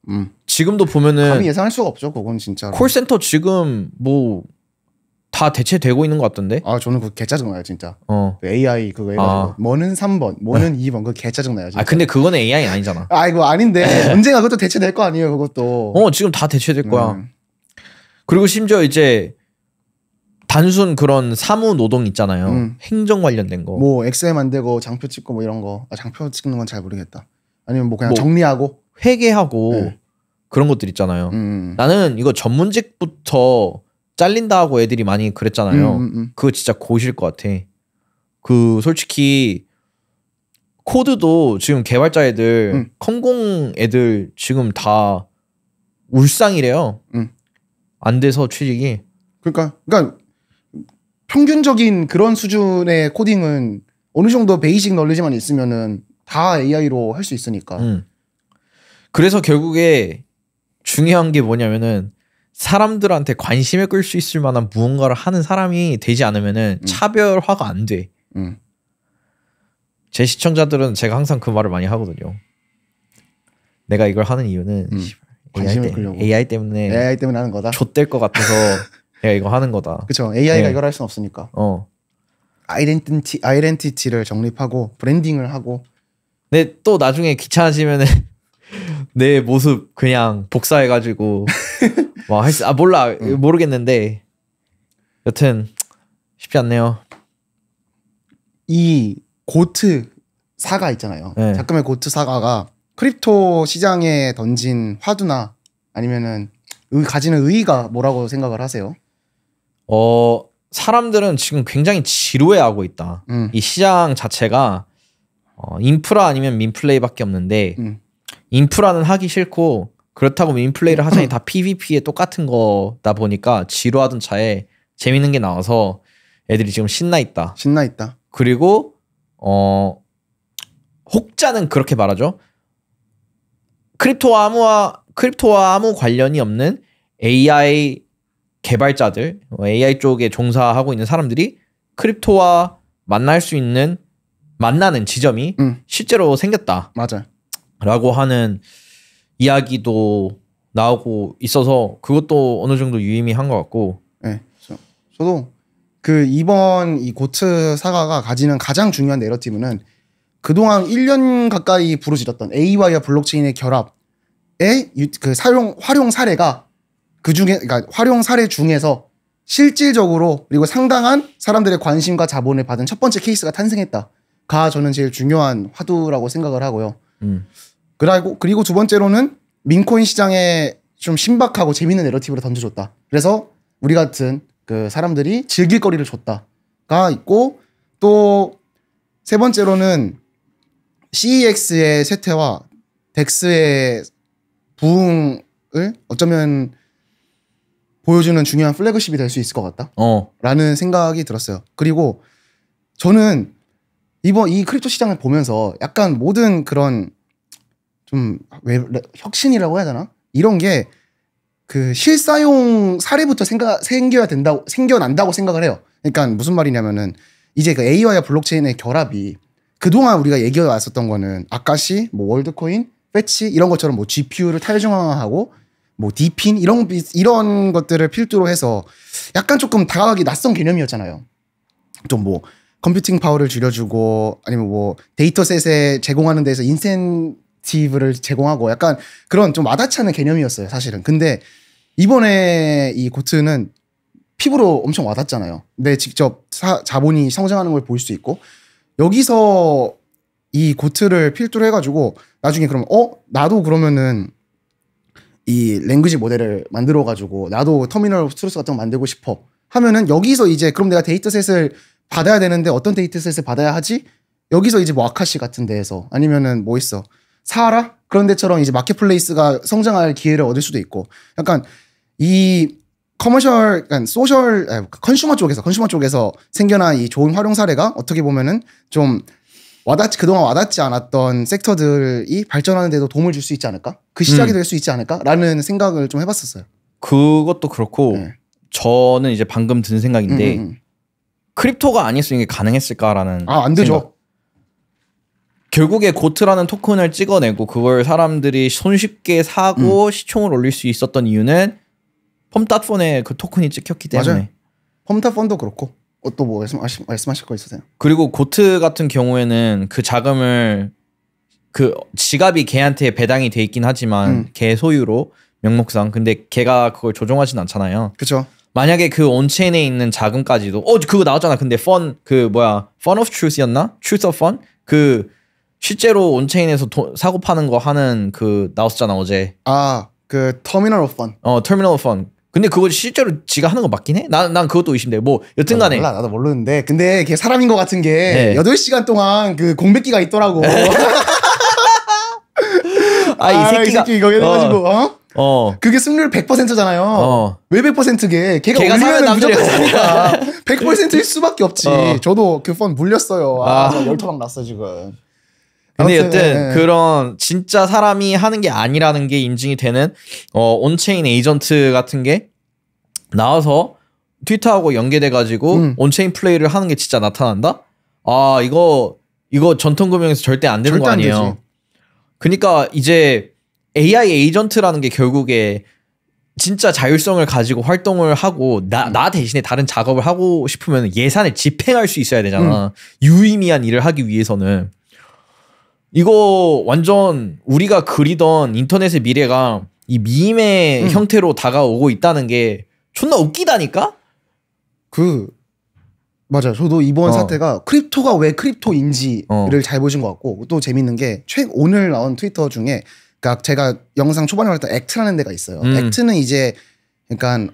음. 지금도 보면은 감히 예상할 수가 없죠. 그건 진짜 콜센터 지금 뭐 다 대체되고 있는 것 같던데. 아 저는 그개 짜증 나요 진짜. 어. 그 AI 그거 해가지고 아. 뭐는 3번, 뭐는 2번 그개 짜증 나요. 진짜. 아 근데 그거는 AI 아니잖아. 아 이거 아닌데 언젠가 네. 그것도 대체될 거 아니에요 그것도. 어 지금 다 대체될 거야. 음. 그리고 심지어 이제 단순 그런 사무 노동 있잖아요. 음. 행정 관련된 거. 뭐 엑셀 만들고 장표 찍고 뭐 이런 거. 아, 장표 찍는 건 잘 모르겠다. 아니면 뭐 그냥 뭐. 정리하고 회계하고 네. 그런 것들 있잖아요. 음. 음. 나는 이거 전문직부터 잘린다 고 애들이 많이 그랬잖아요. 음, 음, 음, 그거 진짜 고실 것 같아. 그 솔직히 코드도 지금 개발자 애들, 음. 컴공 애들 지금 다 울상이래요. 안 돼서 취직이. 그러니까 그러니까 평균적인 그런 수준의 코딩은 어느 정도 베이직 널리지만 있으면은 다 AI로 할 수 있으니까. 음. 그래서 결국에 중요한 게 뭐냐면은 사람들한테 관심을 끌 수 있을 만한 무언가를 하는 사람이 되지 않으면은 음. 차별화가 안 돼. 음. 제 시청자들은 제가 항상 그 말을 많이 하거든요. 내가 이걸 하는 이유는 음. AI, 끌 AI 때문에 AI 때문에 하는 거다. 좆될 것 같아서 내가 이거 하는 거다. 그렇죠. AI가 네. 이걸 할 수는 없으니까. 어. 아이덴티 아이덴티티를 정립하고 브랜딩을 하고. 근데 또 나중에 귀찮아지면은 내 모습 그냥 복사해가지고 막할아 몰라 응. 모르겠는데 여튼 쉽지 않네요. 이 고트 사가 있잖아요. 네. 작금의 고트 사가가 크립토 시장에 던진 화두나 아니면은 가지는 의의가 뭐라고 생각을 하세요? 어 사람들은 지금 굉장히 지루해하고 있다. 음. 이 시장 자체가 어, 인프라 아니면 민플레이밖에 없는데 음. 인프라는 하기 싫고 그렇다고 뭐 인플레이를 하자니 다 PVP에 똑같은 거다 보니까 지루하던 차에 재밌는 게 나와서 애들이 지금 신나 있다. 신나 있다. 그리고 어 혹자는 그렇게 말하죠. 크립토와 아무와 크립토와 아무 관련이 없는 AI 개발자들, 뭐 AI 쪽에 종사하고 있는 사람들이 크립토와 만날 수 있는 만나는 지점이 음. 실제로 생겼다. 맞아. 라고 하는 이야기도 나오고 있어서 그것도 어느 정도 유의미한 것 같고. 네, 그렇죠. 저, 도그 이번 이 고트 사과가 가지는 가장 중요한 내러티브는 그동안 1년 가까이 부르짖었던 AI와 블록체인의 결합의 그 사용 활용 사례가 그 중에 그러니까 활용 사례 중에서 실질적으로 그리고 상당한 사람들의 관심과 자본을 받은 첫 번째 케이스가 탄생했다가 저는 제일 중요한 화두라고 생각을 하고요. 음. 그리고 그리고 두 번째로는 민코인 시장에 좀 신박하고 재밌는 내러티브를 던져줬다. 그래서 우리 같은 그 사람들이 즐길 거리를 줬다가 있고 또 세 번째로는 CEX의 쇠퇴와 덱스의 부흥을 어쩌면 보여주는 중요한 플래그십이 될 수 있을 것 같다. 어. 라는 생각이 들었어요. 그리고 저는 이번 이 크립토 시장을 보면서 약간 모든 그런 좀 왜, 혁신이라고 해야 되나? 이런 게 그 실사용 사례부터 생각 생겨야 된다고 생겨난다고 생각을 해요. 그러니까 무슨 말이냐면은 이제 그 AI와 블록체인의 결합이 그동안 우리가 얘기해 왔었던 거는 아까시 뭐 월드코인, 패치 이런 것처럼 뭐 GPU를 탈중앙화하고 뭐 디핀 이런 이런 것들을 필두로 해서 약간 조금 다가가기 낯선 개념이었잖아요. 좀 뭐 컴퓨팅 파워를 줄여주고 아니면 뭐 데이터셋에 제공하는 데서 인센 인티브를 제공하고 약간 그런 좀 와닿지 않은 개념이었어요, 사실은. 근데 이번에 이 고트는 피부로 엄청 와닿잖아요. 내 직접 사, 자본이 성장하는 걸 볼 수 있고 여기서 이 고트를 필두로 해가지고 나중에 그럼 어 나도 그러면은 이 랭귀지 모델을 만들어가지고 나도 터미널 트루스 같은 거 만들고 싶어 하면은 여기서 이제 그럼 내가 데이터셋을 받아야 되는데 어떤 데이터셋을 받아야 하지? 여기서 이제 뭐 아카시 같은 데에서 아니면은 뭐 있어 사라 하 그런 데처럼 이제 마켓플레이스가 성장할 기회를 얻을 수도 있고 약간 이 커머셜, 그러 그러니까 소셜, 아니, 컨슈머 쪽에서 컨슈머 쪽에서 생겨난 이 좋은 활용 사례가 어떻게 보면은 좀 와닿지 그동안 와닿지 않았던 섹터들이 발전하는데도 도움을 줄 수 있지 않을까? 그 시작이 음. 될수 있지 않을까라는 생각을 좀 해봤었어요. 그것도 그렇고 네. 저는 이제 방금 든 생각인데 음, 음, 음. 크립토가 아니었으면 게 가능했을까라는 아 안 되죠. 결국에 고트라는 토큰을 찍어내고 그걸 사람들이 손쉽게 사고 음. 시총을 올릴 수 있었던 이유는 펌따폰에그 토큰이 찍혔기 때문에 펌따폰도 그렇고 어, 또뭐 말씀하실, 말씀하실 거 있으세요? 그리고 고트 같은 경우에는 그 자금을 그 지갑이 걔한테 배당이 돼 있긴 하지만 음. 걔 소유로 명목상 근데 걔가 그걸 조종하진 않잖아요. 그렇 만약에 그 온체인에 있는 자금까지도 어 그거 나왔잖아. 근데 펀 그 뭐야 펀 오브 트루스였나? 트루스 오브 펀그 실제로 온체인에서 도, 사고 파는 거 하는 그 나왔었잖아 어제. 아그 터미널 오브 펀. 어 터미널 오브 펀. 근데 그거 실제로 지가 하는 거 맞긴 해? 난, 난 그것도 의심돼. 뭐, 여튼간에. 아, 몰라, 나도 모르는데. 근데 걔 사람인 것 같은 게, 네. 8시간 동안 그 공백기가 있더라고. 네. 아, 이 새끼가. 이 새끼 이거 해가지고, 어. 어? 어. 그게 승률 100%잖아요. 어. 왜 100%게? 걔가, 걔가 올리면 무조건 사니까. 100%일 수밖에 없지. 어. 저도 그 펀 물렸어요. 아, 아. 열토막 났어, 지금. 근데 여튼 예, 예, 그런 진짜 사람이 하는 게 아니라는 게 인증이 되는 어 온체인 에이전트 같은 게 나와서 트위터하고 연계돼 가지고 음. 온체인 플레이를 하는 게 진짜 나타난다. 아 이거 이거 전통 금융에서 절대 안 되는 절대 거 아니에요. 그러니까 이제 AI 에이전트라는 게 결국에 진짜 자율성을 가지고 활동을 하고 나, 음. 나 대신에 다른 작업을 하고 싶으면 예산을 집행할 수 있어야 되잖아. 음. 유의미한 일을 하기 위해서는. 이거 완전 우리가 그리던 인터넷의 미래가 이 밈의 음. 형태로 다가오고 있다는 게 존나 웃기다니까? 그 맞아요. 저도 이번 어. 사태가 크립토가 왜 크립토인지를 어. 잘 보신 것 같고 또 재밌는 게최 오늘 나온 트위터 중에 그러니까 제가 영상 초반에 말했던 액트라는 데가 있어요. 음. 액트는 이제 그러니까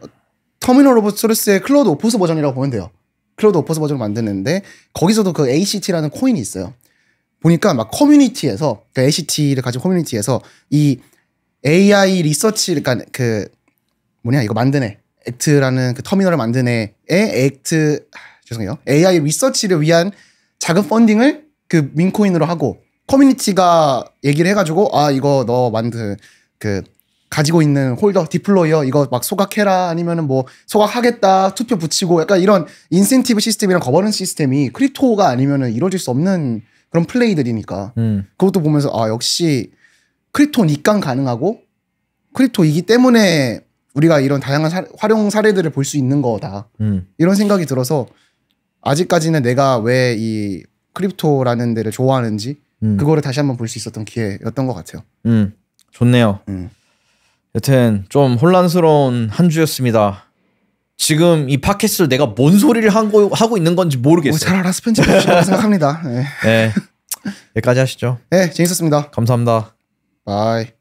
터미널 오브 소르스의 클로드 오퍼스 버전이라고 보면 돼요. 클로드 오퍼스 버전을 만드는데 거기서도 그 ACT라는 코인이 있어요. 보니까 막 커뮤니티에서 그러니까 ACT를 가진 커뮤니티에서 이 AI 리서치 그러니까 그 뭐냐 이거 만드네 액트라는 그 터미널을 만드네에 액트 죄송해요 AI 리서치를 위한 작은 펀딩을 그 민코인으로 하고 커뮤니티가 얘기를 해가지고 아 이거 너 만든 그 가지고 있는 홀더 디플로이어 이거 막 소각해라 아니면은 뭐 소각하겠다 투표 붙이고 약간 이런 인센티브 시스템이랑 거버넌스 시스템이 크립토가 아니면은 이루어질 수 없는 그런 플레이들이니까 음. 그것도 보면서 아 역시 크립톤입간 가능하고 크립토이기 때문에 우리가 이런 다양한 사, 활용 사례들을 볼 수 있는 거다 음. 이런 생각이 들어서 아직까지는 내가 왜 이 크립토라는 데를 좋아하는지 음. 그거를 다시 한번 볼 수 있었던 기회였던 것 같아요. 음 좋네요. 음. 여튼 좀 혼란스러운 한 주였습니다. 지금 이 팟캐스트를 내가 뭔 소리를 한 거, 하고 있는 건지 모르겠어요. 잘 알아서 편집하시라고 생각합니다. 네. 네. 여기까지 하시죠. 네, 재밌었습니다. 감사합니다. 바이.